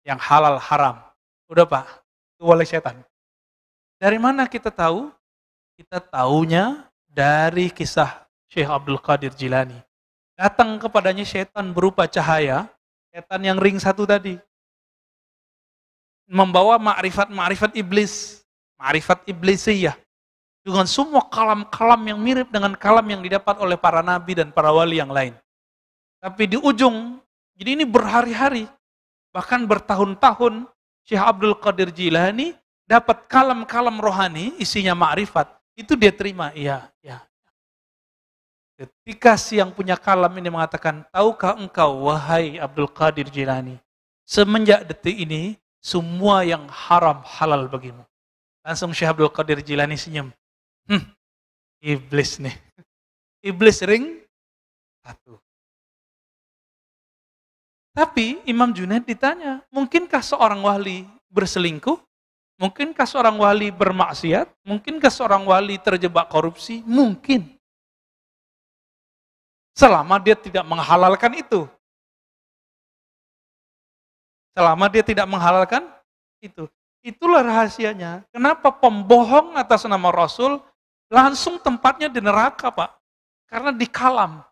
yang halal haram. Udah pak, itu wali setan. Dari mana kita tahu? Kita tahunya dari kisah Syekh Abdul Qadir Jilani Datang kepadanya setan berupa cahaya, setan yang ring satu tadi. Membawa makrifat-makrifat iblis, makrifat iblis iblisiyah. Dengan semua kalam-kalam yang mirip dengan kalam yang didapat oleh para nabi dan para wali yang lain. Tapi di ujung, jadi ini berhari-hari, bahkan bertahun-tahun, Syekh Abdul Qadir Jilani dapat kalam-kalam rohani, isinya makrifat, Itu dia terima, iya, iya. Ketika si yang punya kalam ini mengatakan, tahukah engkau, wahai Abdul Qadir Jilani, semenjak detik ini, semua yang haram halal bagimu. Langsung Syekh Abdul Qadir Jilani senyum. Hmm, iblis nih. Iblis ring satu. Tapi Imam Junaid ditanya, mungkinkah seorang wali berselingkuh? Mungkinkah seorang wali bermaksiat? Mungkinkah seorang wali terjebak korupsi? Mungkin. Selama dia tidak menghalalkan itu. Selama dia tidak menghalalkan itu. Itulah rahasianya. Kenapa pembohong atas nama Rasul langsung tempatnya di neraka, Pak? Karena di kalam.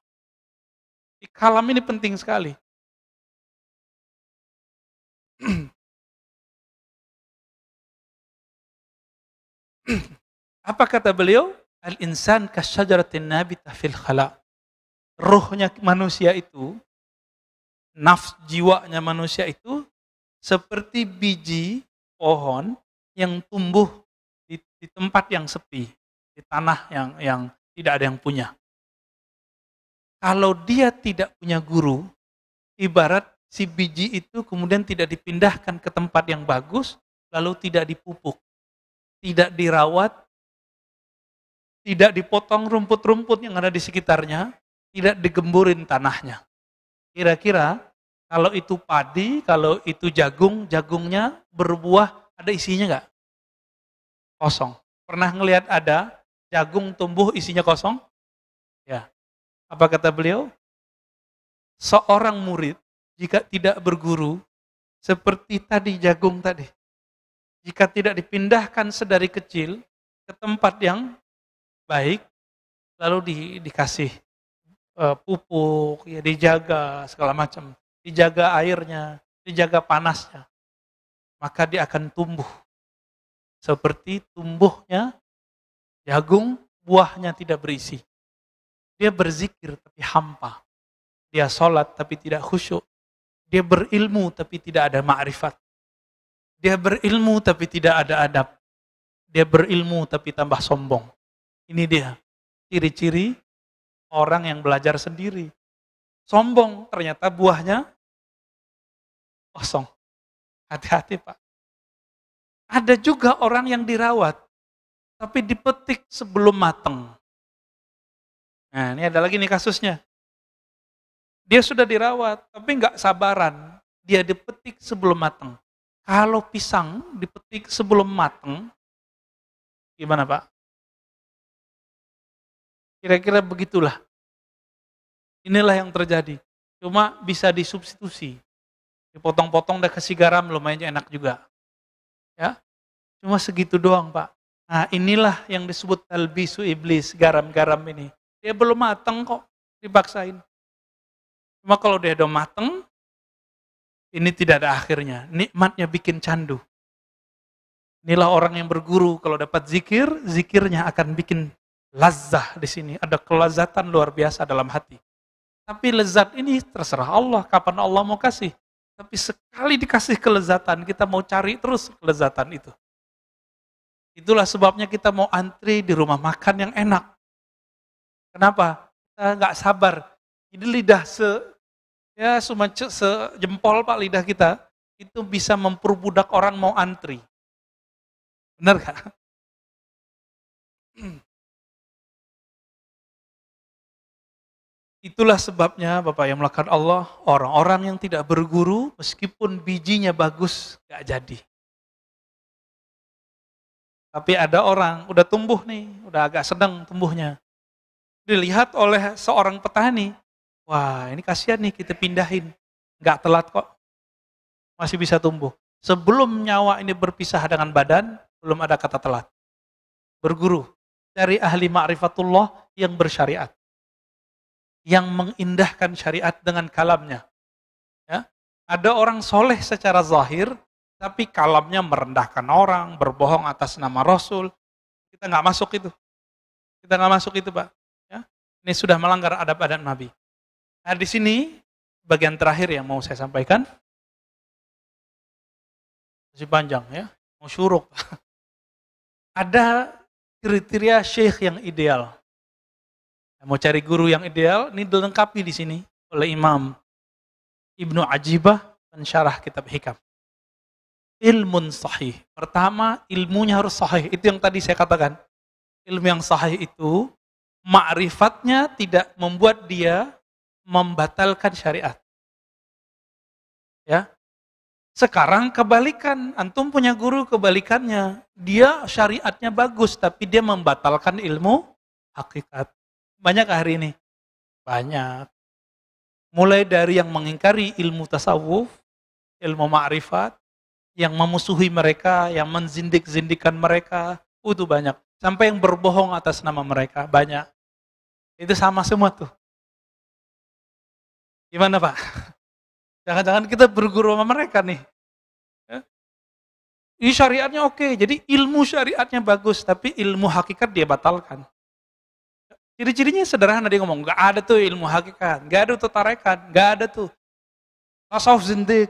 Di kalam ini penting sekali. Apa kata beliau? Al-insan kasyajaratin nabita fil khala rohnya manusia itu, nafs jiwanya manusia itu seperti biji pohon yang tumbuh di, di tempat yang sepi, di tanah yang yang tidak ada yang punya. Kalau dia tidak punya guru, ibarat si biji itu kemudian tidak dipindahkan ke tempat yang bagus, lalu tidak dipupuk, tidak dirawat, tidak dipotong rumput-rumput yang ada di sekitarnya, tidak digemburin tanahnya. Kira-kira kalau itu padi, kalau itu jagung, jagungnya berbuah ada isinya nggak? Kosong. Pernah ngelihat ada jagung tumbuh isinya kosong? Ya. Apa kata beliau? Seorang murid jika tidak berguru seperti tadi jagung tadi. Jika tidak dipindahkan sedari kecil ke tempat yang baik lalu di, dikasih Eh, pupuk, ya dijaga segala macam, dijaga airnya, dijaga panasnya, maka dia akan tumbuh seperti tumbuhnya jagung buahnya tidak berisi. Dia berzikir tapi hampa. Dia sholat tapi tidak khusyuk. Dia berilmu tapi tidak ada ma'rifat. Dia berilmu tapi tidak ada adab. Dia berilmu tapi tambah sombong. Ini dia ciri-ciri orang yang belajar sendiri. Sombong, ternyata buahnya kosong. Hati-hati Pak. Ada juga orang yang dirawat, tapi dipetik sebelum mateng. Nah, ini ada lagi nih kasusnya. Dia sudah dirawat, tapi nggak sabaran. Dia dipetik sebelum mateng. Kalau pisang dipetik sebelum mateng, gimana Pak? Kira-kira begitulah. Inilah yang terjadi. Cuma bisa disubstitusi. Dipotong-potong dan kasih garam lumayan enak juga. Ya. Cuma segitu doang, Pak. Nah, inilah yang disebut talbisu iblis, garam-garam ini. Dia belum mateng kok, dipaksain. Cuma kalau dia udah mateng ini tidak ada akhirnya. Nikmatnya bikin candu. Inilah orang yang berguru. Kalau dapat zikir, zikirnya akan bikin lazah di sini, ada kelezatan luar biasa dalam hati. Tapi lezat ini terserah Allah, kapan Allah mau kasih. Tapi sekali dikasih kelezatan, kita mau cari terus kelezatan itu. Itulah sebabnya kita mau antri di rumah makan yang enak. Kenapa? Kita nggak sabar. ini lidah se, ya cuma sejempol pak lidah kita, itu bisa memperbudak orang mau antri. Benar kan Itulah sebabnya Bapak yang melakukan Allah, orang-orang yang tidak berguru meskipun bijinya bagus gak jadi. Tapi ada orang udah tumbuh nih, udah agak sedang tumbuhnya. Dilihat oleh seorang petani, wah ini kasihan nih kita pindahin, gak telat kok, masih bisa tumbuh. Sebelum nyawa ini berpisah dengan badan, belum ada kata telat. Berguru, dari ahli ma'rifatullah yang bersyariat yang mengindahkan syariat dengan kalamnya. Ya. Ada orang soleh secara zahir, tapi kalamnya merendahkan orang, berbohong atas nama Rasul. Kita nggak masuk itu. Kita nggak masuk itu, Pak. Ya. Ini sudah melanggar adab-adab Nabi. Nah, di sini bagian terakhir yang mau saya sampaikan. Masih panjang ya. Mau syuruk. Ada kriteria syekh yang ideal. Mau cari guru yang ideal, ini dilengkapi di sini oleh Imam Ibnu Ajibah syarah kitab Hikam. Ilmu sahih. Pertama, ilmunya harus sahih. Itu yang tadi saya katakan. Ilmu yang sahih itu, makrifatnya tidak membuat dia membatalkan syariat. Ya, sekarang kebalikan, antum punya guru kebalikannya. Dia syariatnya bagus, tapi dia membatalkan ilmu hakikat. Banyak hari ini? Banyak. Mulai dari yang mengingkari ilmu tasawuf, ilmu ma'rifat, yang memusuhi mereka, yang menzindik-zindikan mereka, uh, itu banyak. Sampai yang berbohong atas nama mereka, banyak. Itu sama semua tuh. Gimana Pak? Jangan-jangan kita berguru sama mereka nih. Ya? Ini syariatnya oke, jadi ilmu syariatnya bagus, tapi ilmu hakikat dia batalkan. Ciri-cirinya sederhana dia ngomong, gak ada tuh ilmu hakikat, gak ada tuh tarekat, gak ada tuh tasawuf zindik.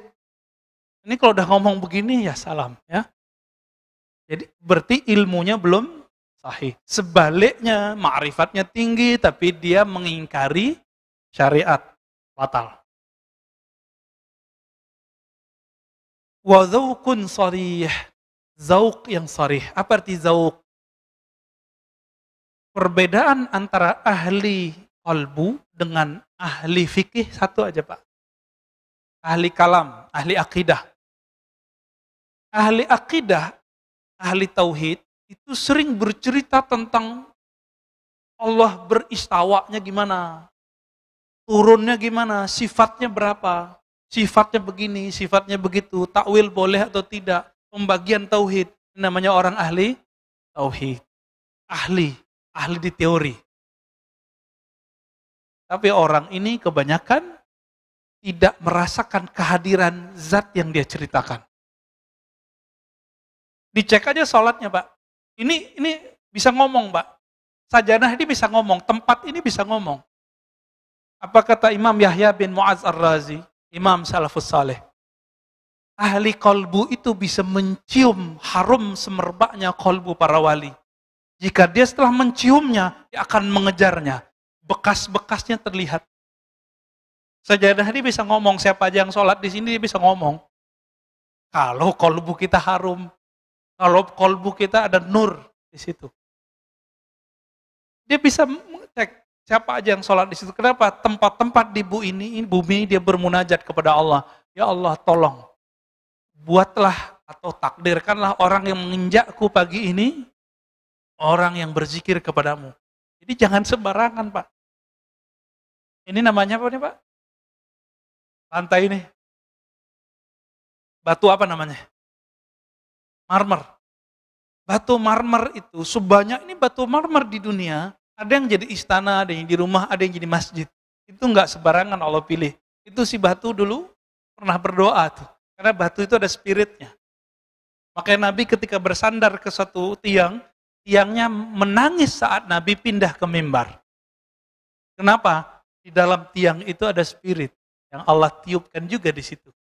Ini kalau udah ngomong begini ya salam ya. Jadi berarti ilmunya belum sahih. Sebaliknya ma'rifatnya tinggi tapi dia mengingkari syariat fatal. Wa zaukun sarih. Zauk yang sarih. Apa arti zauk? perbedaan antara ahli kolbu dengan ahli fikih satu aja Pak. Ahli kalam, ahli akidah. Ahli akidah, ahli tauhid itu sering bercerita tentang Allah beristawanya gimana, turunnya gimana, sifatnya berapa, sifatnya begini, sifatnya begitu, takwil boleh atau tidak, pembagian tauhid namanya orang ahli tauhid, ahli ahli di teori. Tapi orang ini kebanyakan tidak merasakan kehadiran zat yang dia ceritakan. Dicek aja sholatnya, Pak. Ini ini bisa ngomong, Pak. Sajanah ini bisa ngomong, tempat ini bisa ngomong. Apa kata Imam Yahya bin Mu'az al razi Imam Salafus Saleh? Ahli kolbu itu bisa mencium harum semerbaknya kolbu para wali. Jika dia setelah menciumnya, dia akan mengejarnya. Bekas-bekasnya terlihat. Sajadah ini bisa ngomong, siapa aja yang sholat di sini dia bisa ngomong. Kalau kolbu kita harum, kalau kolbu kita ada nur di situ. Dia bisa mengecek siapa aja yang sholat di situ. Kenapa? Tempat-tempat di bu ini, bumi ini dia bermunajat kepada Allah. Ya Allah tolong, buatlah atau takdirkanlah orang yang menginjakku pagi ini orang yang berzikir kepadamu. Jadi jangan sembarangan, Pak. Ini namanya apa nih, Pak? Lantai ini. Batu apa namanya? Marmer. Batu marmer itu sebanyak ini batu marmer di dunia. Ada yang jadi istana, ada yang di rumah, ada yang jadi masjid. Itu enggak sebarangan, Allah pilih. Itu si batu dulu pernah berdoa tuh. Karena batu itu ada spiritnya. Makanya Nabi ketika bersandar ke satu tiang, tiangnya menangis saat Nabi pindah ke mimbar. Kenapa? Di dalam tiang itu ada spirit yang Allah tiupkan juga di situ.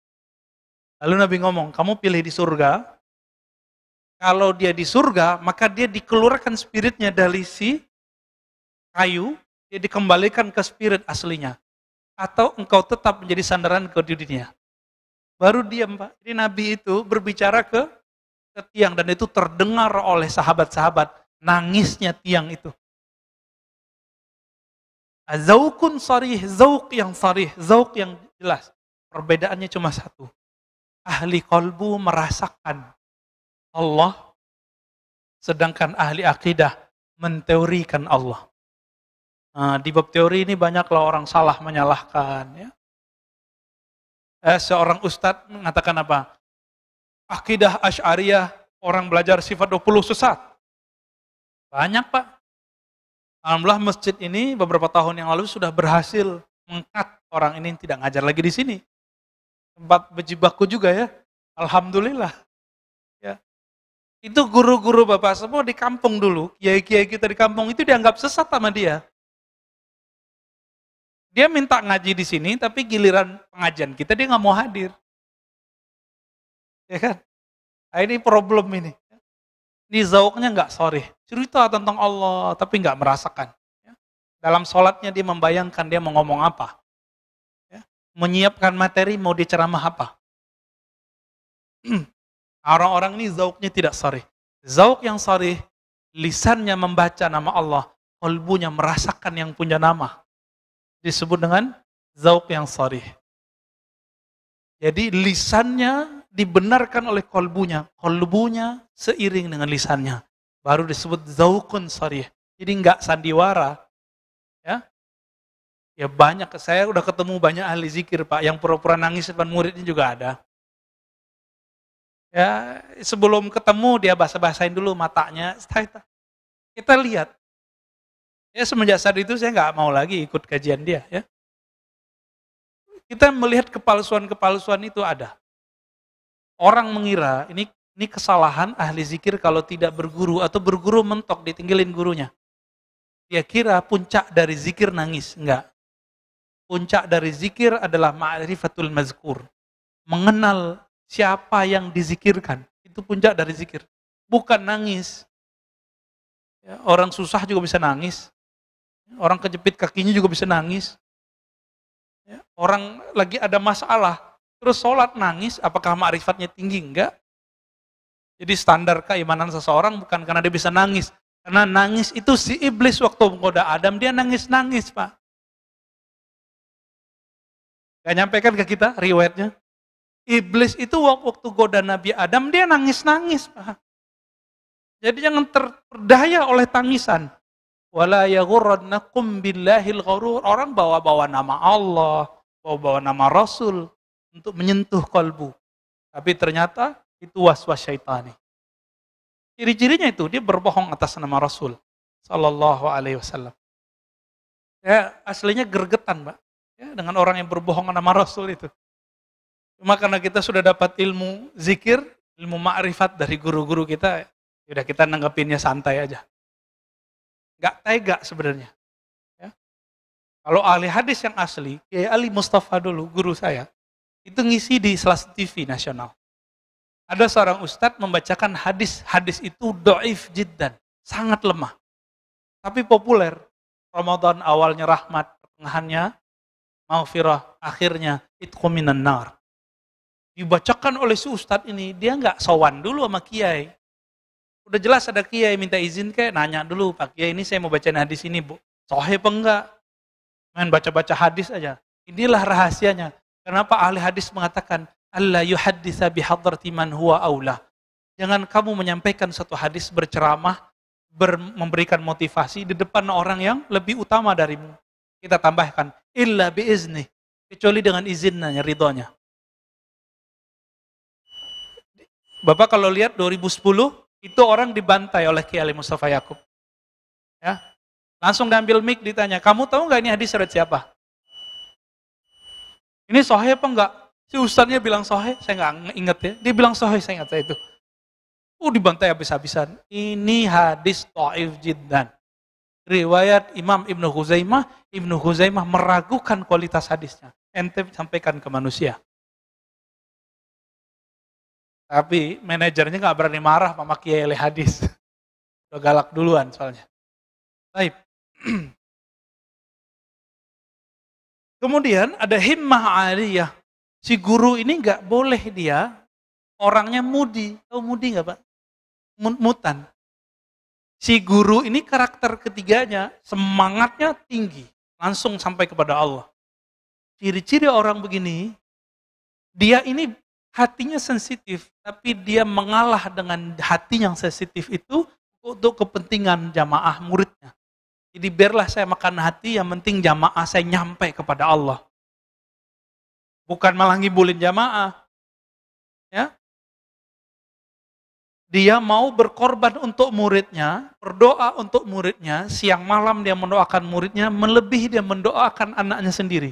Lalu Nabi ngomong, kamu pilih di surga. Kalau dia di surga, maka dia dikeluarkan spiritnya dari si kayu, dia dikembalikan ke spirit aslinya. Atau engkau tetap menjadi sandaran ke dunia. Baru dia, Pak. Jadi Nabi itu berbicara ke ke tiang dan itu terdengar oleh sahabat-sahabat Nangisnya tiang itu. Zaukun sarih, zauk yang sarih, zauk yang jelas. Perbedaannya cuma satu. Ahli kolbu merasakan Allah, sedangkan ahli akidah menteorikan Allah. Nah, di bab teori ini banyaklah orang salah menyalahkan. Ya. Eh, seorang ustadz mengatakan apa? Akidah asyariah, orang belajar sifat 20 sesat. Banyak Pak. Alhamdulillah masjid ini beberapa tahun yang lalu sudah berhasil mengkat orang ini yang tidak ngajar lagi di sini. Tempat bejibaku juga ya. Alhamdulillah. Ya. Itu guru-guru Bapak semua di kampung dulu. Kiai-kiai kita di kampung itu dianggap sesat sama dia. Dia minta ngaji di sini, tapi giliran pengajian kita dia nggak mau hadir. Ya kan? Nah, ini problem ini. Ini zauknya nggak sorry. Cerita tentang Allah, tapi nggak merasakan. Ya. Dalam sholatnya dia membayangkan dia mau ngomong apa. Ya. Menyiapkan materi mau diceramah apa. Orang-orang ini zauknya tidak sorry. Zauk yang sorry, lisannya membaca nama Allah, albunya merasakan yang punya nama. Disebut dengan zauk yang sorry. Jadi lisannya dibenarkan oleh kolbunya. Kolbunya seiring dengan lisannya. Baru disebut zaukun sarih. Jadi nggak sandiwara. Ya, ya banyak saya udah ketemu banyak ahli zikir pak yang pura-pura nangis depan muridnya juga ada ya sebelum ketemu dia basa-basain dulu matanya kita, kita lihat ya semenjak saat itu saya nggak mau lagi ikut kajian dia ya kita melihat kepalsuan-kepalsuan itu ada orang mengira ini ini kesalahan ahli zikir kalau tidak berguru atau berguru mentok ditinggalin gurunya. Dia kira puncak dari zikir nangis, enggak. Puncak dari zikir adalah ma'rifatul mazkur. Mengenal siapa yang dizikirkan. Itu puncak dari zikir. Bukan nangis. Ya, orang susah juga bisa nangis. Orang kejepit kakinya juga bisa nangis. Ya, orang lagi ada masalah, Terus sholat nangis, apakah makrifatnya tinggi? Enggak. Jadi standar keimanan seseorang bukan karena dia bisa nangis. Karena nangis itu si iblis waktu menggoda Adam, dia nangis-nangis, Pak. Gak nyampaikan ke kita riwayatnya? Iblis itu waktu goda Nabi Adam, dia nangis-nangis, Pak. Jadi jangan terperdaya oleh tangisan. Wala yaghurrannakum billahil ghurur. Orang bawa-bawa nama Allah, bawa-bawa nama Rasul, untuk menyentuh kalbu, Tapi ternyata itu was-was syaitani. Ciri-cirinya itu dia berbohong atas nama Rasul Sallallahu Alaihi Wasallam. Ya, aslinya gergetan, Pak. Ya, dengan orang yang berbohong nama Rasul itu. Cuma karena kita sudah dapat ilmu zikir, ilmu ma'rifat dari guru-guru kita, ya kita nanggapinnya santai aja. Gak tega sebenarnya. Ya. Kalau ahli hadis yang asli, Kiai Ali Mustafa dulu, guru saya, itu ngisi di salah satu TV nasional. Ada seorang ustadz membacakan hadis, hadis itu doif jiddan, sangat lemah. Tapi populer. Ramadan awalnya rahmat, pertengahannya maufirah, akhirnya itu nar. Dibacakan oleh si ustadz ini, dia nggak sowan dulu sama kiai. Udah jelas ada kiai minta izin kayak nanya dulu, Pak Kiai ini saya mau bacain hadis ini, Bu. Sohe apa enggak? Main baca-baca hadis aja. Inilah rahasianya. Kenapa ahli hadis mengatakan Allah yuhadditha bihadrati man huwa aula. Jangan kamu menyampaikan satu hadis berceramah, ber, memberikan motivasi di depan orang yang lebih utama darimu. Kita tambahkan, illa biizni, kecuali dengan izinnya, ridhonya. Bapak kalau lihat 2010, itu orang dibantai oleh Kiai Ali Mustafa Yakub. Ya. Langsung diambil mic ditanya, kamu tahu nggak ini hadis dari siapa? Ini sohe apa enggak? Si ustadznya bilang sohe, saya enggak inget ya. Dia bilang sohe, saya ingat saya itu. Oh dibantai habis-habisan. Ini hadis ta'if jiddan. Riwayat Imam Ibnu Huzaimah, Ibnu Huzaimah meragukan kualitas hadisnya. Ente sampaikan ke manusia. Tapi manajernya nggak berani marah sama Kiai hadis. Udah galak duluan soalnya. Baik. Kemudian ada himmah aliyah. Si guru ini nggak boleh dia orangnya mudi. Tahu mudi nggak Pak? Mutan. Si guru ini karakter ketiganya semangatnya tinggi. Langsung sampai kepada Allah. Ciri-ciri orang begini, dia ini hatinya sensitif, tapi dia mengalah dengan hati yang sensitif itu untuk kepentingan jamaah muridnya. Jadi biarlah saya makan hati, yang penting jamaah saya nyampe kepada Allah. Bukan malah ngibulin jamaah. Ya. Dia mau berkorban untuk muridnya, berdoa untuk muridnya, siang malam dia mendoakan muridnya, melebihi dia mendoakan anaknya sendiri.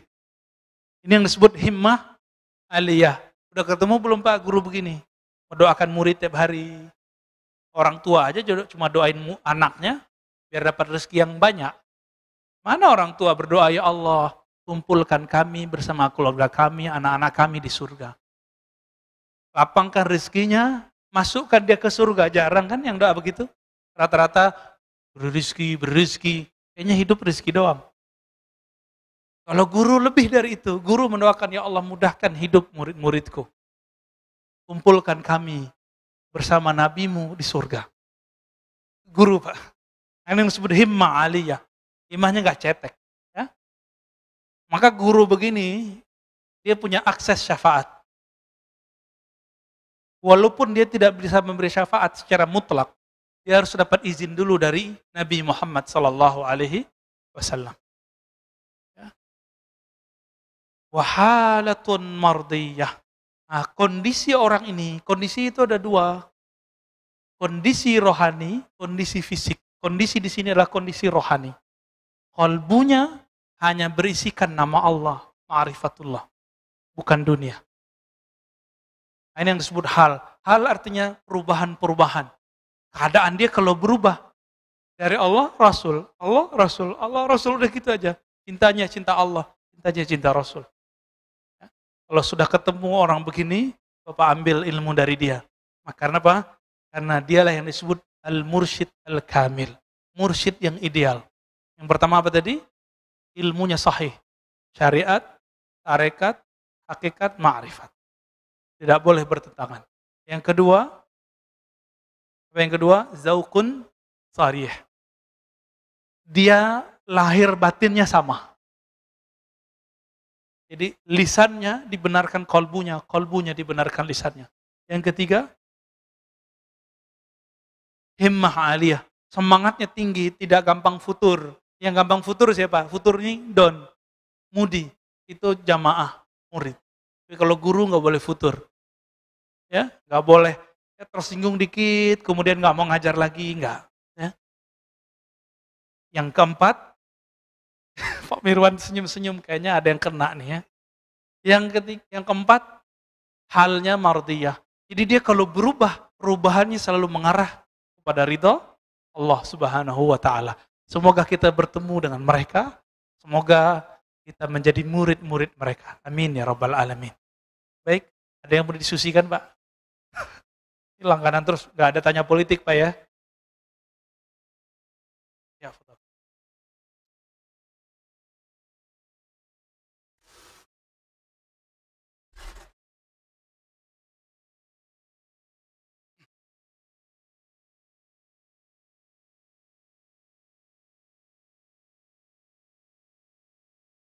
Ini yang disebut himmah aliyah. Udah ketemu belum Pak Guru begini? Mendoakan murid tiap hari. Orang tua aja cuma doain anaknya, biar dapat rezeki yang banyak. Mana orang tua berdoa, ya Allah, kumpulkan kami bersama keluarga kami, anak-anak kami di surga. Lapangkan rezekinya, masukkan dia ke surga. Jarang kan yang doa begitu? Rata-rata berrezeki berrezeki Kayaknya hidup rezeki doang. Kalau guru lebih dari itu, guru mendoakan, ya Allah mudahkan hidup murid-muridku. Kumpulkan kami bersama nabimu di surga. Guru Pak, ini disebut himma aliyah. Himahnya nggak cetek. Ya. Maka guru begini, dia punya akses syafaat. Walaupun dia tidak bisa memberi syafaat secara mutlak, dia harus dapat izin dulu dari Nabi Muhammad Sallallahu Alaihi Wasallam. Ya. Wahalatun mardiyah. Nah, kondisi orang ini, kondisi itu ada dua. Kondisi rohani, kondisi fisik. Kondisi di sini adalah kondisi rohani. Kalbunya hanya berisikan nama Allah, ma'rifatullah, bukan dunia. Nah, ini yang disebut hal. Hal artinya perubahan-perubahan. Keadaan dia kalau berubah. Dari Allah, Rasul. Allah, Rasul. Allah, Rasul. Udah gitu aja. Cintanya cinta Allah. Cintanya cinta Rasul. Ya. Kalau sudah ketemu orang begini, Bapak ambil ilmu dari dia. karena apa? Karena dialah yang disebut al-mursyid al-kamil. Mursyid yang ideal. Yang pertama apa tadi? Ilmunya sahih. Syariat, tarekat, hakikat, ma'rifat. Tidak boleh bertentangan. Yang kedua, apa yang kedua? Zaukun sarih. Dia lahir batinnya sama. Jadi lisannya dibenarkan kolbunya, kolbunya dibenarkan lisannya. Yang ketiga, himmah aliyah. Semangatnya tinggi, tidak gampang futur. Yang gampang futur siapa? Futur ini don, mudi. Itu jamaah, murid. Tapi kalau guru nggak boleh futur. Ya, nggak boleh ya, tersinggung dikit, kemudian nggak mau ngajar lagi, nggak. Ya. Yang keempat, Pak Mirwan senyum-senyum, kayaknya ada yang kena nih ya. Yang ketiga, yang keempat, halnya mardiyah. Jadi dia kalau berubah, perubahannya selalu mengarah kepada ridho Allah Subhanahu wa taala. Semoga kita bertemu dengan mereka, semoga kita menjadi murid-murid mereka. Amin ya rabbal alamin. Baik, ada yang boleh disusikan, Pak? Hilang kanan terus, nggak ada tanya politik, Pak ya.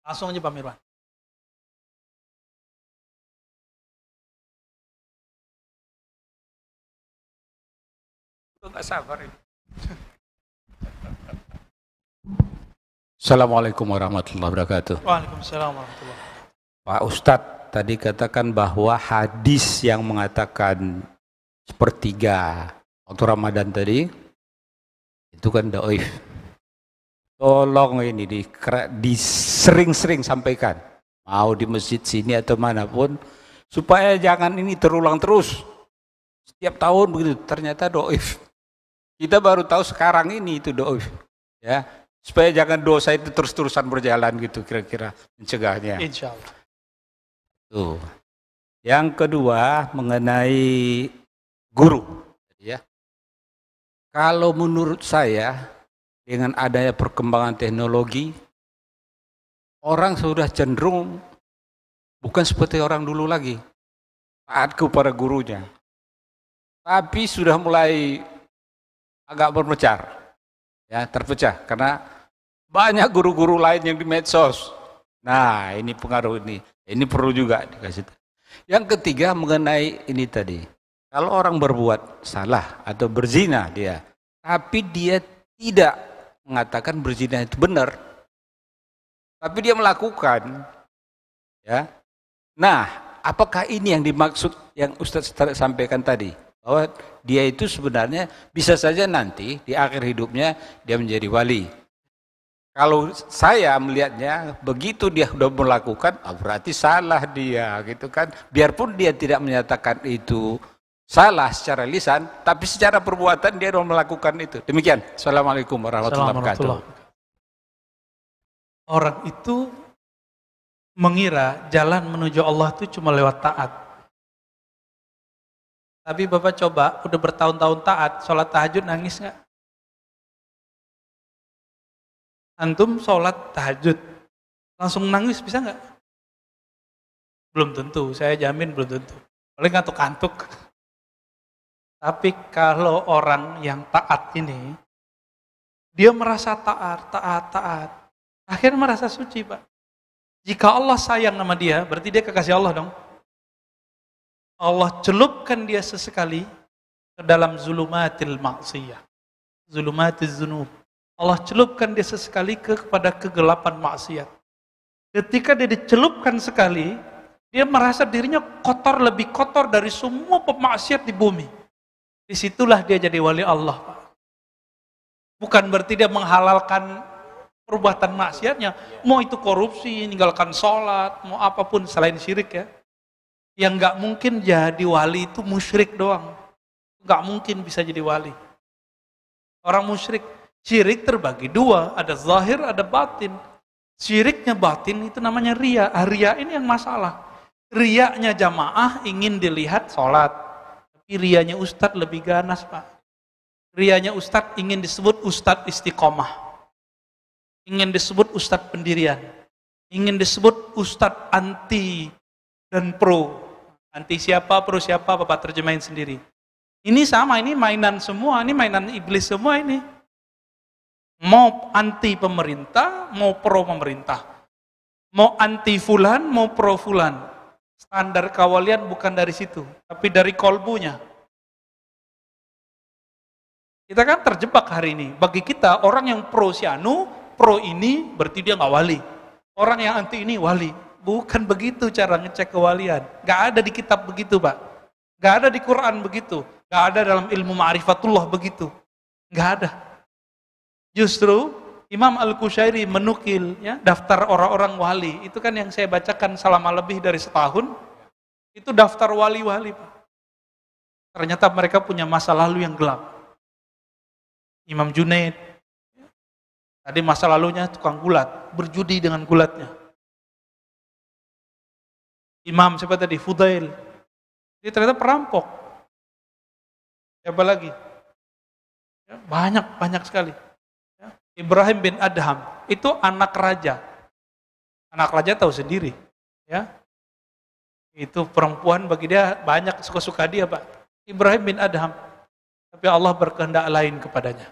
Langsung aja Pak Mirwan. sabar ini. Assalamualaikum warahmatullahi wabarakatuh. Waalaikumsalam warahmatullahi wabarakatuh. Pak Ustadz tadi katakan bahwa hadis yang mengatakan sepertiga waktu Ramadan tadi itu kan daif. Tolong ini di, disering-sering sampaikan. Mau di masjid sini atau manapun. Supaya jangan ini terulang terus. Setiap tahun begitu. Ternyata doif. Kita baru tahu sekarang ini itu doif. Ya, supaya jangan dosa itu terus-terusan berjalan gitu kira-kira mencegahnya. Insya Allah. Tuh. Yang kedua mengenai guru, ya. Kalau menurut saya dengan adanya perkembangan teknologi, orang sudah cenderung bukan seperti orang dulu lagi, taat kepada gurunya. Tapi sudah mulai agak berpecah, ya terpecah karena banyak guru-guru lain yang di medsos. Nah, ini pengaruh ini. Ini perlu juga dikasih. Yang ketiga mengenai ini tadi. Kalau orang berbuat salah atau berzina dia, tapi dia tidak mengatakan berzina itu benar, tapi dia melakukan. Ya. Nah, apakah ini yang dimaksud yang Ustadz sampaikan tadi? Bahwa dia itu sebenarnya bisa saja nanti di akhir hidupnya dia menjadi wali. Kalau saya melihatnya begitu dia sudah melakukan, ah, berarti salah dia gitu kan. Biarpun dia tidak menyatakan itu Salah secara lisan, tapi secara perbuatan dia sudah melakukan itu. Demikian. Assalamualaikum warahmatullahi wabarakatuh. Orang itu mengira jalan menuju Allah itu cuma lewat taat. Tapi Bapak coba, udah bertahun-tahun taat, sholat tahajud nangis nggak? Antum sholat tahajud, langsung nangis bisa nggak? Belum tentu, saya jamin belum tentu. Paling ngantuk-ngantuk. Tapi kalau orang yang taat ini, dia merasa taat, taat, taat. Akhirnya merasa suci, Pak. Jika Allah sayang sama dia, berarti dia kekasih Allah dong. Allah celupkan dia sesekali ke dalam zulumatil maksiyah. Zulumatil zunub. Allah celupkan dia sesekali ke kepada kegelapan maksiat. Ketika dia dicelupkan sekali, dia merasa dirinya kotor lebih kotor dari semua pemaksiat di bumi. Disitulah dia jadi wali Allah. Pak. Bukan berarti dia menghalalkan perbuatan maksiatnya. Mau itu korupsi, meninggalkan sholat, mau apapun selain syirik ya. Yang nggak mungkin jadi wali itu musyrik doang. Nggak mungkin bisa jadi wali. Orang musyrik. Syirik terbagi dua, ada zahir, ada batin. Syiriknya batin itu namanya ria. Ah, ria ini yang masalah. Riaknya jamaah ingin dilihat sholat rianya Ustad lebih ganas pak rianya Ustad ingin disebut Ustad istiqomah ingin disebut Ustad pendirian ingin disebut Ustad anti dan pro anti siapa pro siapa bapak terjemahin sendiri ini sama ini mainan semua ini mainan iblis semua ini mau anti pemerintah mau pro pemerintah mau anti fulan mau pro fulan Standar kawalian bukan dari situ, tapi dari kolbunya. Kita kan terjebak hari ini. Bagi kita, orang yang pro si Anu, pro ini berarti dia nggak wali. Orang yang anti ini wali. Bukan begitu cara ngecek kewalian. Gak ada di kitab begitu, Pak. Gak ada di Quran begitu. Gak ada dalam ilmu ma'rifatullah begitu. Gak ada. Justru Imam Al-Kushairi menukil ya, daftar orang-orang wali. Itu kan yang saya bacakan selama lebih dari setahun. Itu daftar wali-wali. Ternyata mereka punya masa lalu yang gelap. Imam Junaid. Ya. Tadi masa lalunya tukang gulat. Berjudi dengan gulatnya. Imam siapa tadi? Fudail. Dia ternyata perampok. Siapa lagi? Ya, banyak, banyak sekali. Ibrahim bin Adham itu anak raja. Anak raja tahu sendiri, ya. Itu perempuan bagi dia banyak suka-suka dia, Pak. Ibrahim bin Adham. Tapi Allah berkehendak lain kepadanya.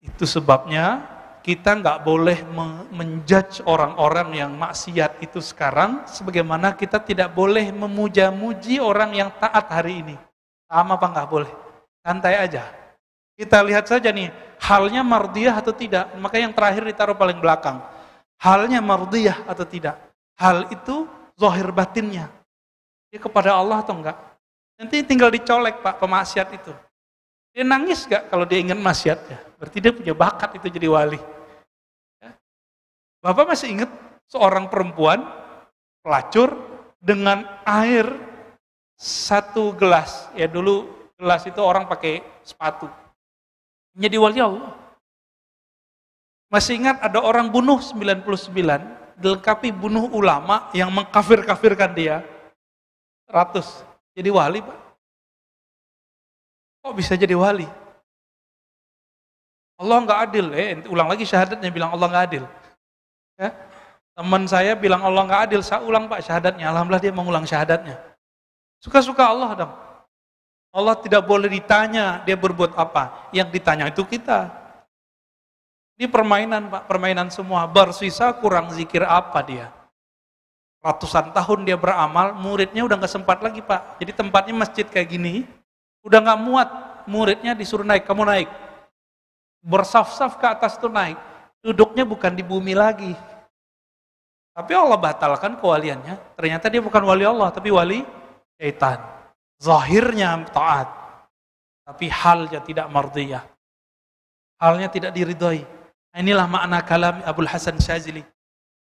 Itu sebabnya kita nggak boleh menjudge orang-orang yang maksiat itu sekarang, sebagaimana kita tidak boleh memuja-muji orang yang taat hari ini. Sama apa nggak boleh? Santai aja. Kita lihat saja nih, halnya mardiyah atau tidak. Maka yang terakhir ditaruh paling belakang. Halnya mardiyah atau tidak. Hal itu zohir batinnya. Dia kepada Allah atau enggak. Nanti tinggal dicolek pak pemaksiat itu. Dia nangis enggak kalau dia ingat maksiatnya? Berarti dia punya bakat itu jadi wali. Ya. Bapak masih ingat seorang perempuan pelacur dengan air satu gelas. Ya dulu gelas itu orang pakai sepatu menjadi wali Allah. Masih ingat ada orang bunuh 99, dilengkapi bunuh ulama yang mengkafir-kafirkan dia. 100. Jadi wali, Pak. Kok bisa jadi wali? Allah nggak adil. Eh, ulang lagi syahadatnya bilang Allah nggak adil. Ya? Teman saya bilang Allah nggak adil, saya ulang Pak syahadatnya. Alhamdulillah dia mengulang syahadatnya. Suka-suka Allah dong. Allah tidak boleh ditanya dia berbuat apa. Yang ditanya itu kita. Ini permainan Pak, permainan semua. Bersisa kurang zikir apa dia. Ratusan tahun dia beramal, muridnya udah gak sempat lagi Pak. Jadi tempatnya masjid kayak gini, udah gak muat. Muridnya disuruh naik, kamu naik. Bersaf-saf ke atas tuh naik. Duduknya bukan di bumi lagi. Tapi Allah batalkan kewaliannya. Ternyata dia bukan wali Allah, tapi wali syaitan zahirnya taat, tapi halnya tidak mardiyah. Halnya tidak diridhoi. Nah, inilah makna kalam Abdul Hasan Syazili.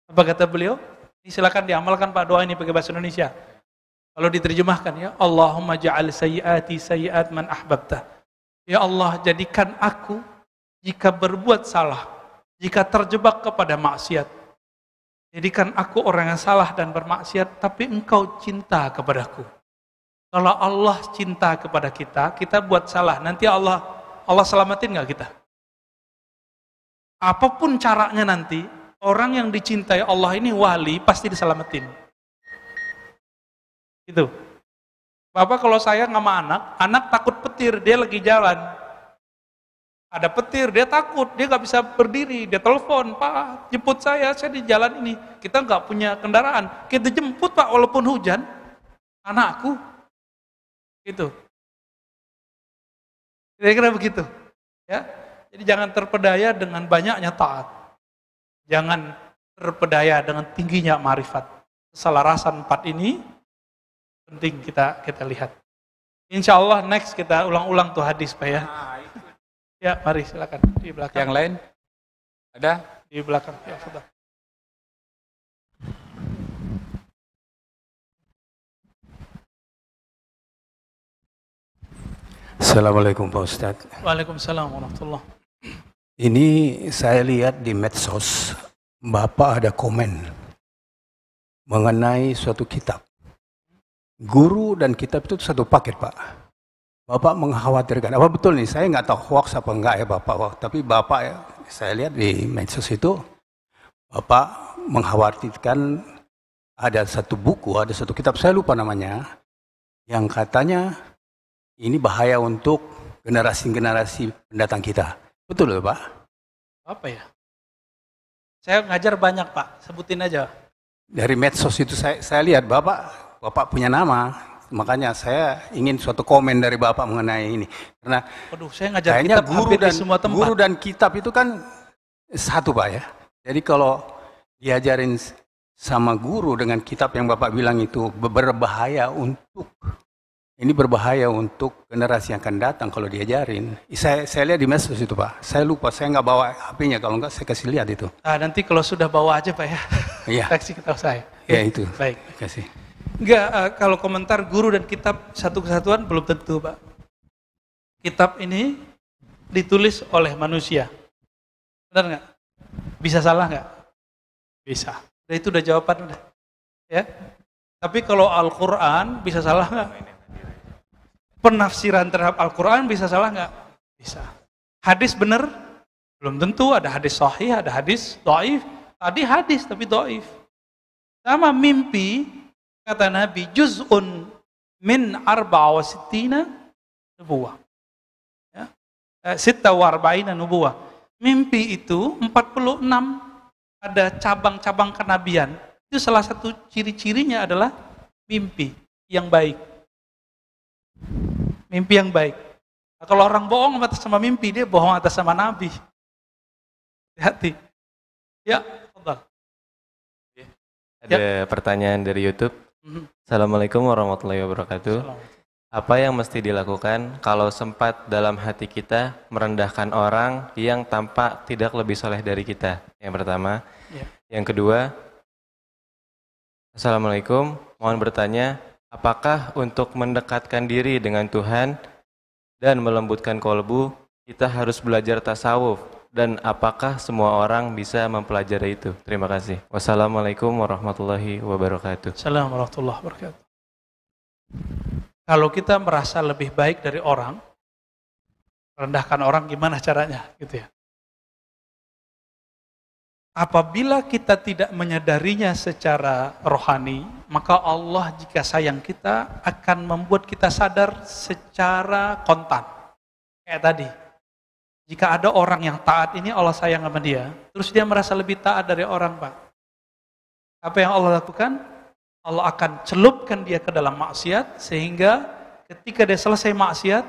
Apa kata beliau? Ini silakan diamalkan Pak doa ini pakai bahasa Indonesia. Kalau diterjemahkan ya, Allahumma ja'al sayyiati sayyiat man ahbabta. Ya Allah, jadikan aku jika berbuat salah, jika terjebak kepada maksiat. Jadikan aku orang yang salah dan bermaksiat, tapi engkau cinta kepadaku. Kalau Allah cinta kepada kita, kita buat salah, nanti Allah Allah selamatin nggak kita? Apapun caranya nanti, orang yang dicintai Allah ini wali pasti diselamatin. Itu. Bapak kalau saya nggak mau anak, anak takut petir, dia lagi jalan. Ada petir, dia takut, dia nggak bisa berdiri, dia telepon, Pak, jemput saya, saya di jalan ini. Kita nggak punya kendaraan, kita jemput Pak, walaupun hujan, anakku itu. Kira-kira begitu. Ya. Jadi jangan terpedaya dengan banyaknya taat. Jangan terpedaya dengan tingginya marifat. Keselarasan empat ini penting kita kita lihat. Insya Allah next kita ulang-ulang tuh hadis Pak ya. Nah, ya, mari silakan di belakang. Yang lain? Ada? Di belakang. Ya, sudah. Assalamualaikum Pak Ustadz. Waalaikumsalam warahmatullah. Ini saya lihat di medsos, Bapak ada komen mengenai suatu kitab. Guru dan kitab itu satu paket Pak. Bapak mengkhawatirkan, apa betul nih? Saya nggak tahu hoax apa enggak ya Bapak. Tapi Bapak ya, saya lihat di medsos itu, Bapak mengkhawatirkan ada satu buku, ada satu kitab, saya lupa namanya, yang katanya ini bahaya untuk generasi-generasi pendatang kita. Betul Pak? Apa ya? Saya ngajar banyak Pak, sebutin aja. Dari medsos itu saya, saya lihat Bapak, Bapak punya nama. Makanya saya ingin suatu komen dari Bapak mengenai ini. Karena Aduh, saya ngajar kitab guru dan, semua tempat. Guru dan kitab itu kan satu Pak ya. Jadi kalau diajarin sama guru dengan kitab yang Bapak bilang itu berbahaya untuk ini berbahaya untuk generasi yang akan datang kalau diajarin. Saya, saya lihat di medsos itu Pak. Saya lupa, saya nggak bawa HP-nya. Kalau nggak, saya kasih lihat itu. Ah, nanti kalau sudah bawa aja Pak ya. Iya. Kasih kalau saya. Ya, itu. Baik. Terima Kasih. Enggak, uh, ah, kalau komentar guru dan kitab satu kesatuan belum tentu Pak. Kitab ini ditulis oleh manusia. Benar nggak? Bisa salah nggak? Bisa. Nah, itu udah jawaban udah. Ya. Tapi kalau Al-Quran bisa salah nggak? penafsiran terhadap Al-Quran bisa salah nggak? Bisa. Hadis benar? Belum tentu. Ada hadis sahih, ada hadis do'if. Tadi hadis tapi do'if. Sama mimpi, kata Nabi, juz'un min arba wasitina nubuah. Ya. Eh, sitta warba'ina nubuah. Mimpi itu 46 ada cabang-cabang kenabian. Itu salah satu ciri-cirinya adalah mimpi yang baik mimpi yang baik. Nah, kalau orang bohong atas sama mimpi, dia bohong atas sama nabi. Hati-hati. Ya, Allah. Ya. Ada ya. pertanyaan dari YouTube. Mhm. Assalamualaikum warahmatullahi wabarakatuh. Apa yang mesti dilakukan kalau sempat dalam hati kita merendahkan orang yang tampak tidak lebih soleh dari kita? Yang pertama. Ya. Yang kedua, Assalamualaikum. Mohon bertanya, Apakah untuk mendekatkan diri dengan Tuhan dan melembutkan kolbu, kita harus belajar tasawuf? Dan apakah semua orang bisa mempelajari itu? Terima kasih. Wassalamualaikum warahmatullahi wabarakatuh. Assalamualaikum warahmatullahi wabarakatuh. Kalau kita merasa lebih baik dari orang, rendahkan orang gimana caranya gitu ya. Apabila kita tidak menyadarinya secara rohani, maka Allah jika sayang kita akan membuat kita sadar secara kontan. Kayak tadi, jika ada orang yang taat ini Allah sayang sama dia, terus dia merasa lebih taat dari orang, Pak. Apa yang Allah lakukan? Allah akan celupkan dia ke dalam maksiat sehingga ketika dia selesai maksiat,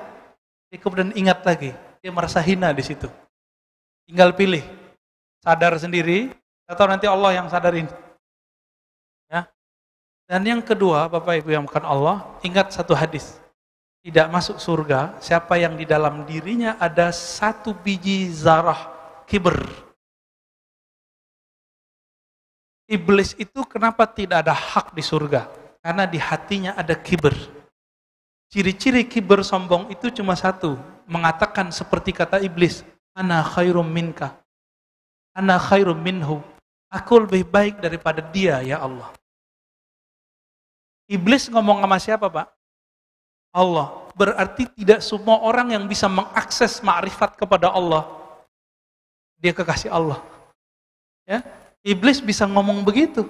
dia kemudian ingat lagi, dia merasa hina di situ. Tinggal pilih, sadar sendiri atau nanti Allah yang sadarin. Ya. Dan yang kedua, Bapak Ibu yang bukan Allah, ingat satu hadis. Tidak masuk surga siapa yang di dalam dirinya ada satu biji zarah kiber. Iblis itu kenapa tidak ada hak di surga? Karena di hatinya ada kiber. Ciri-ciri kiber sombong itu cuma satu, mengatakan seperti kata iblis, ana khairum minka. Ana khairu minhu. Aku lebih baik daripada dia, ya Allah. Iblis ngomong sama siapa, Pak? Allah. Berarti tidak semua orang yang bisa mengakses ma'rifat kepada Allah. Dia kekasih Allah. Ya, Iblis bisa ngomong begitu.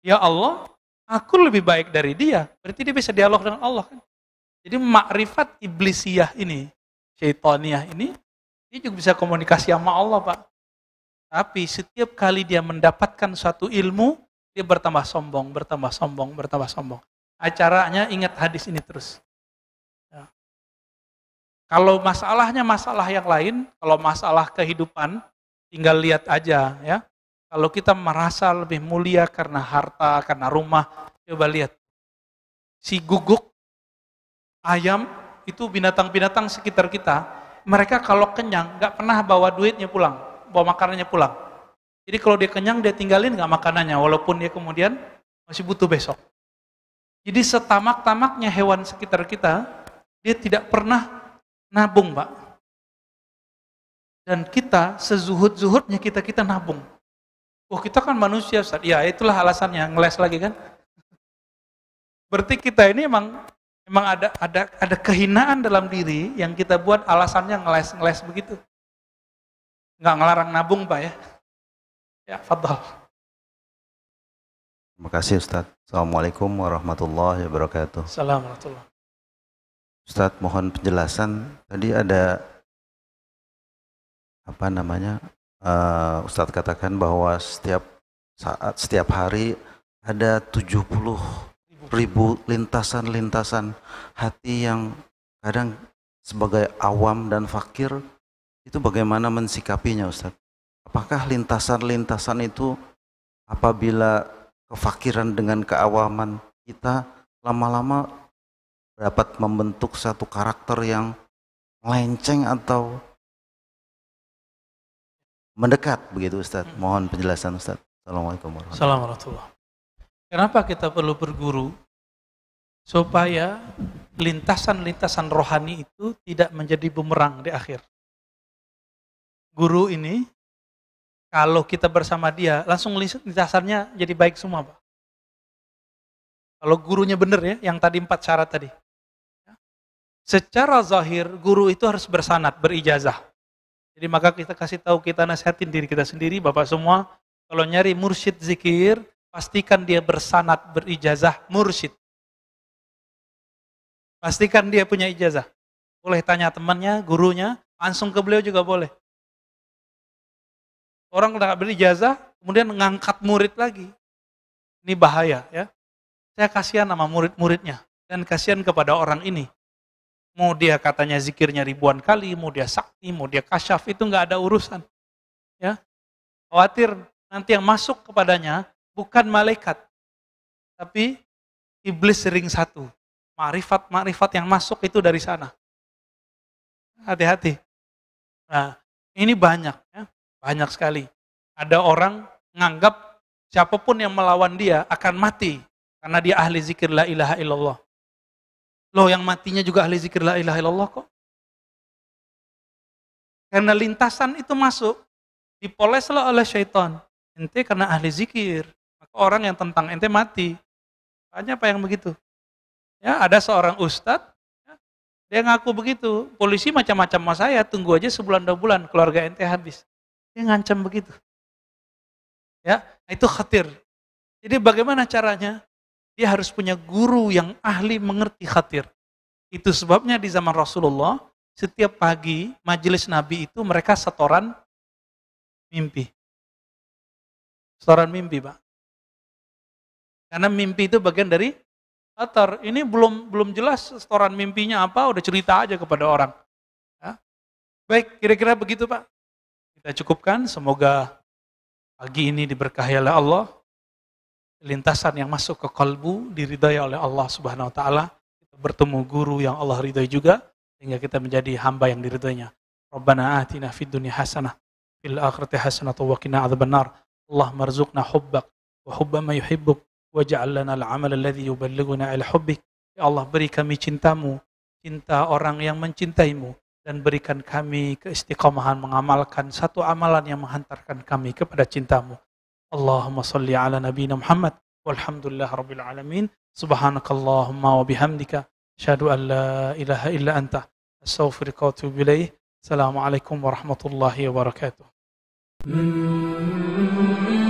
Ya Allah, aku lebih baik dari dia. Berarti dia bisa dialog dengan Allah. Kan? Jadi makrifat iblisiyah ini, syaitaniyah ini, dia juga bisa komunikasi sama Allah, Pak. Tapi setiap kali dia mendapatkan suatu ilmu, dia bertambah sombong, bertambah sombong, bertambah sombong. Acaranya ingat hadis ini terus. Ya. Kalau masalahnya masalah yang lain, kalau masalah kehidupan, tinggal lihat aja ya. Kalau kita merasa lebih mulia karena harta, karena rumah, coba lihat. Si guguk, ayam, itu binatang-binatang sekitar kita, mereka kalau kenyang, nggak pernah bawa duitnya pulang bawa makanannya pulang. Jadi kalau dia kenyang, dia tinggalin nggak makanannya, walaupun dia kemudian masih butuh besok. Jadi setamak-tamaknya hewan sekitar kita, dia tidak pernah nabung, Pak. Dan kita, sezuhud-zuhudnya kita, kita nabung. Oh kita kan manusia, Ustaz. Ya, itulah alasannya. Ngeles lagi, kan? Berarti kita ini emang emang ada ada ada kehinaan dalam diri yang kita buat alasannya ngeles-ngeles begitu. Nggak ngelarang nabung Pak ya. Ya, fadal. Terima kasih Ustaz. Assalamualaikum warahmatullahi wabarakatuh. Assalamualaikum Ustaz mohon penjelasan. Tadi ada apa namanya? Uh, eh, Ustadz katakan bahwa setiap saat, setiap hari ada 70 ribu lintasan-lintasan hati yang kadang sebagai awam dan fakir itu bagaimana mensikapinya Ustaz? Apakah lintasan-lintasan itu apabila kefakiran dengan keawaman kita lama-lama dapat membentuk satu karakter yang melenceng atau mendekat begitu Ustaz. Hmm. Mohon penjelasan Ustaz. Assalamualaikum warahmatullahi wabarakatuh. Kenapa kita perlu berguru? Supaya lintasan-lintasan rohani itu tidak menjadi bumerang di akhir guru ini, kalau kita bersama dia, langsung dasarnya jadi baik semua, Pak. Kalau gurunya benar ya, yang tadi empat syarat tadi. Secara zahir, guru itu harus bersanat, berijazah. Jadi maka kita kasih tahu, kita nasihatin diri kita sendiri, Bapak semua, kalau nyari mursyid zikir, pastikan dia bersanat, berijazah, mursyid. Pastikan dia punya ijazah. Boleh tanya temannya, gurunya, langsung ke beliau juga boleh. Orang tidak beli beri kemudian mengangkat murid lagi. Ini bahaya ya. Saya kasihan sama murid-muridnya dan kasihan kepada orang ini. Mau dia katanya zikirnya ribuan kali, mau dia sakti, mau dia kasyaf, itu nggak ada urusan. Ya, khawatir nanti yang masuk kepadanya bukan malaikat, tapi iblis sering satu. Marifat-marifat yang masuk itu dari sana. Hati-hati. Nah, ini banyak. Ya. Banyak sekali. Ada orang nganggap siapapun yang melawan dia akan mati karena dia ahli zikir la ilaha illallah. Loh yang matinya juga ahli zikir la ilaha illallah kok. Karena lintasan itu masuk, dipoleslah oleh syaitan. Ente karena ahli zikir, maka orang yang tentang ente mati. banyak apa yang begitu? Ya, ada seorang ustadz, ya, dia ngaku begitu. Polisi macam-macam sama saya, tunggu aja sebulan dua bulan, keluarga ente habis. Dia ngancam begitu. Ya, nah itu khatir. Jadi bagaimana caranya? Dia harus punya guru yang ahli mengerti khatir. Itu sebabnya di zaman Rasulullah, setiap pagi majelis Nabi itu mereka setoran mimpi. Setoran mimpi, Pak. Karena mimpi itu bagian dari khatir. Ini belum belum jelas setoran mimpinya apa, udah cerita aja kepada orang. Ya. Baik, kira-kira begitu, Pak kita cukupkan. Semoga pagi ini diberkahi oleh Allah. Lintasan yang masuk ke kalbu diridhai oleh Allah Subhanahu wa taala. Kita bertemu guru yang Allah ridhai juga sehingga kita menjadi hamba yang diridainya. Rabbana atina fid dunya hasanah fil akhirati hasanah wa qina adzabannar. Allah marzuqna hubbak wa hubba ma yuhibbuk waj'al lana al-amal alladhi yuballighuna ila hubbik. Ya Allah beri kami cintamu, cinta orang yang mencintaimu dan berikan kami keistiqomahan mengamalkan satu amalan yang menghantarkan kami kepada cintamu. Allahumma salli ala nabi Muhammad walhamdulillah rabbil alamin subhanakallahumma wa bihamdika syahadu an la ilaha illa anta astaghfiruka wa atubu assalamualaikum warahmatullahi wabarakatuh mm -hmm.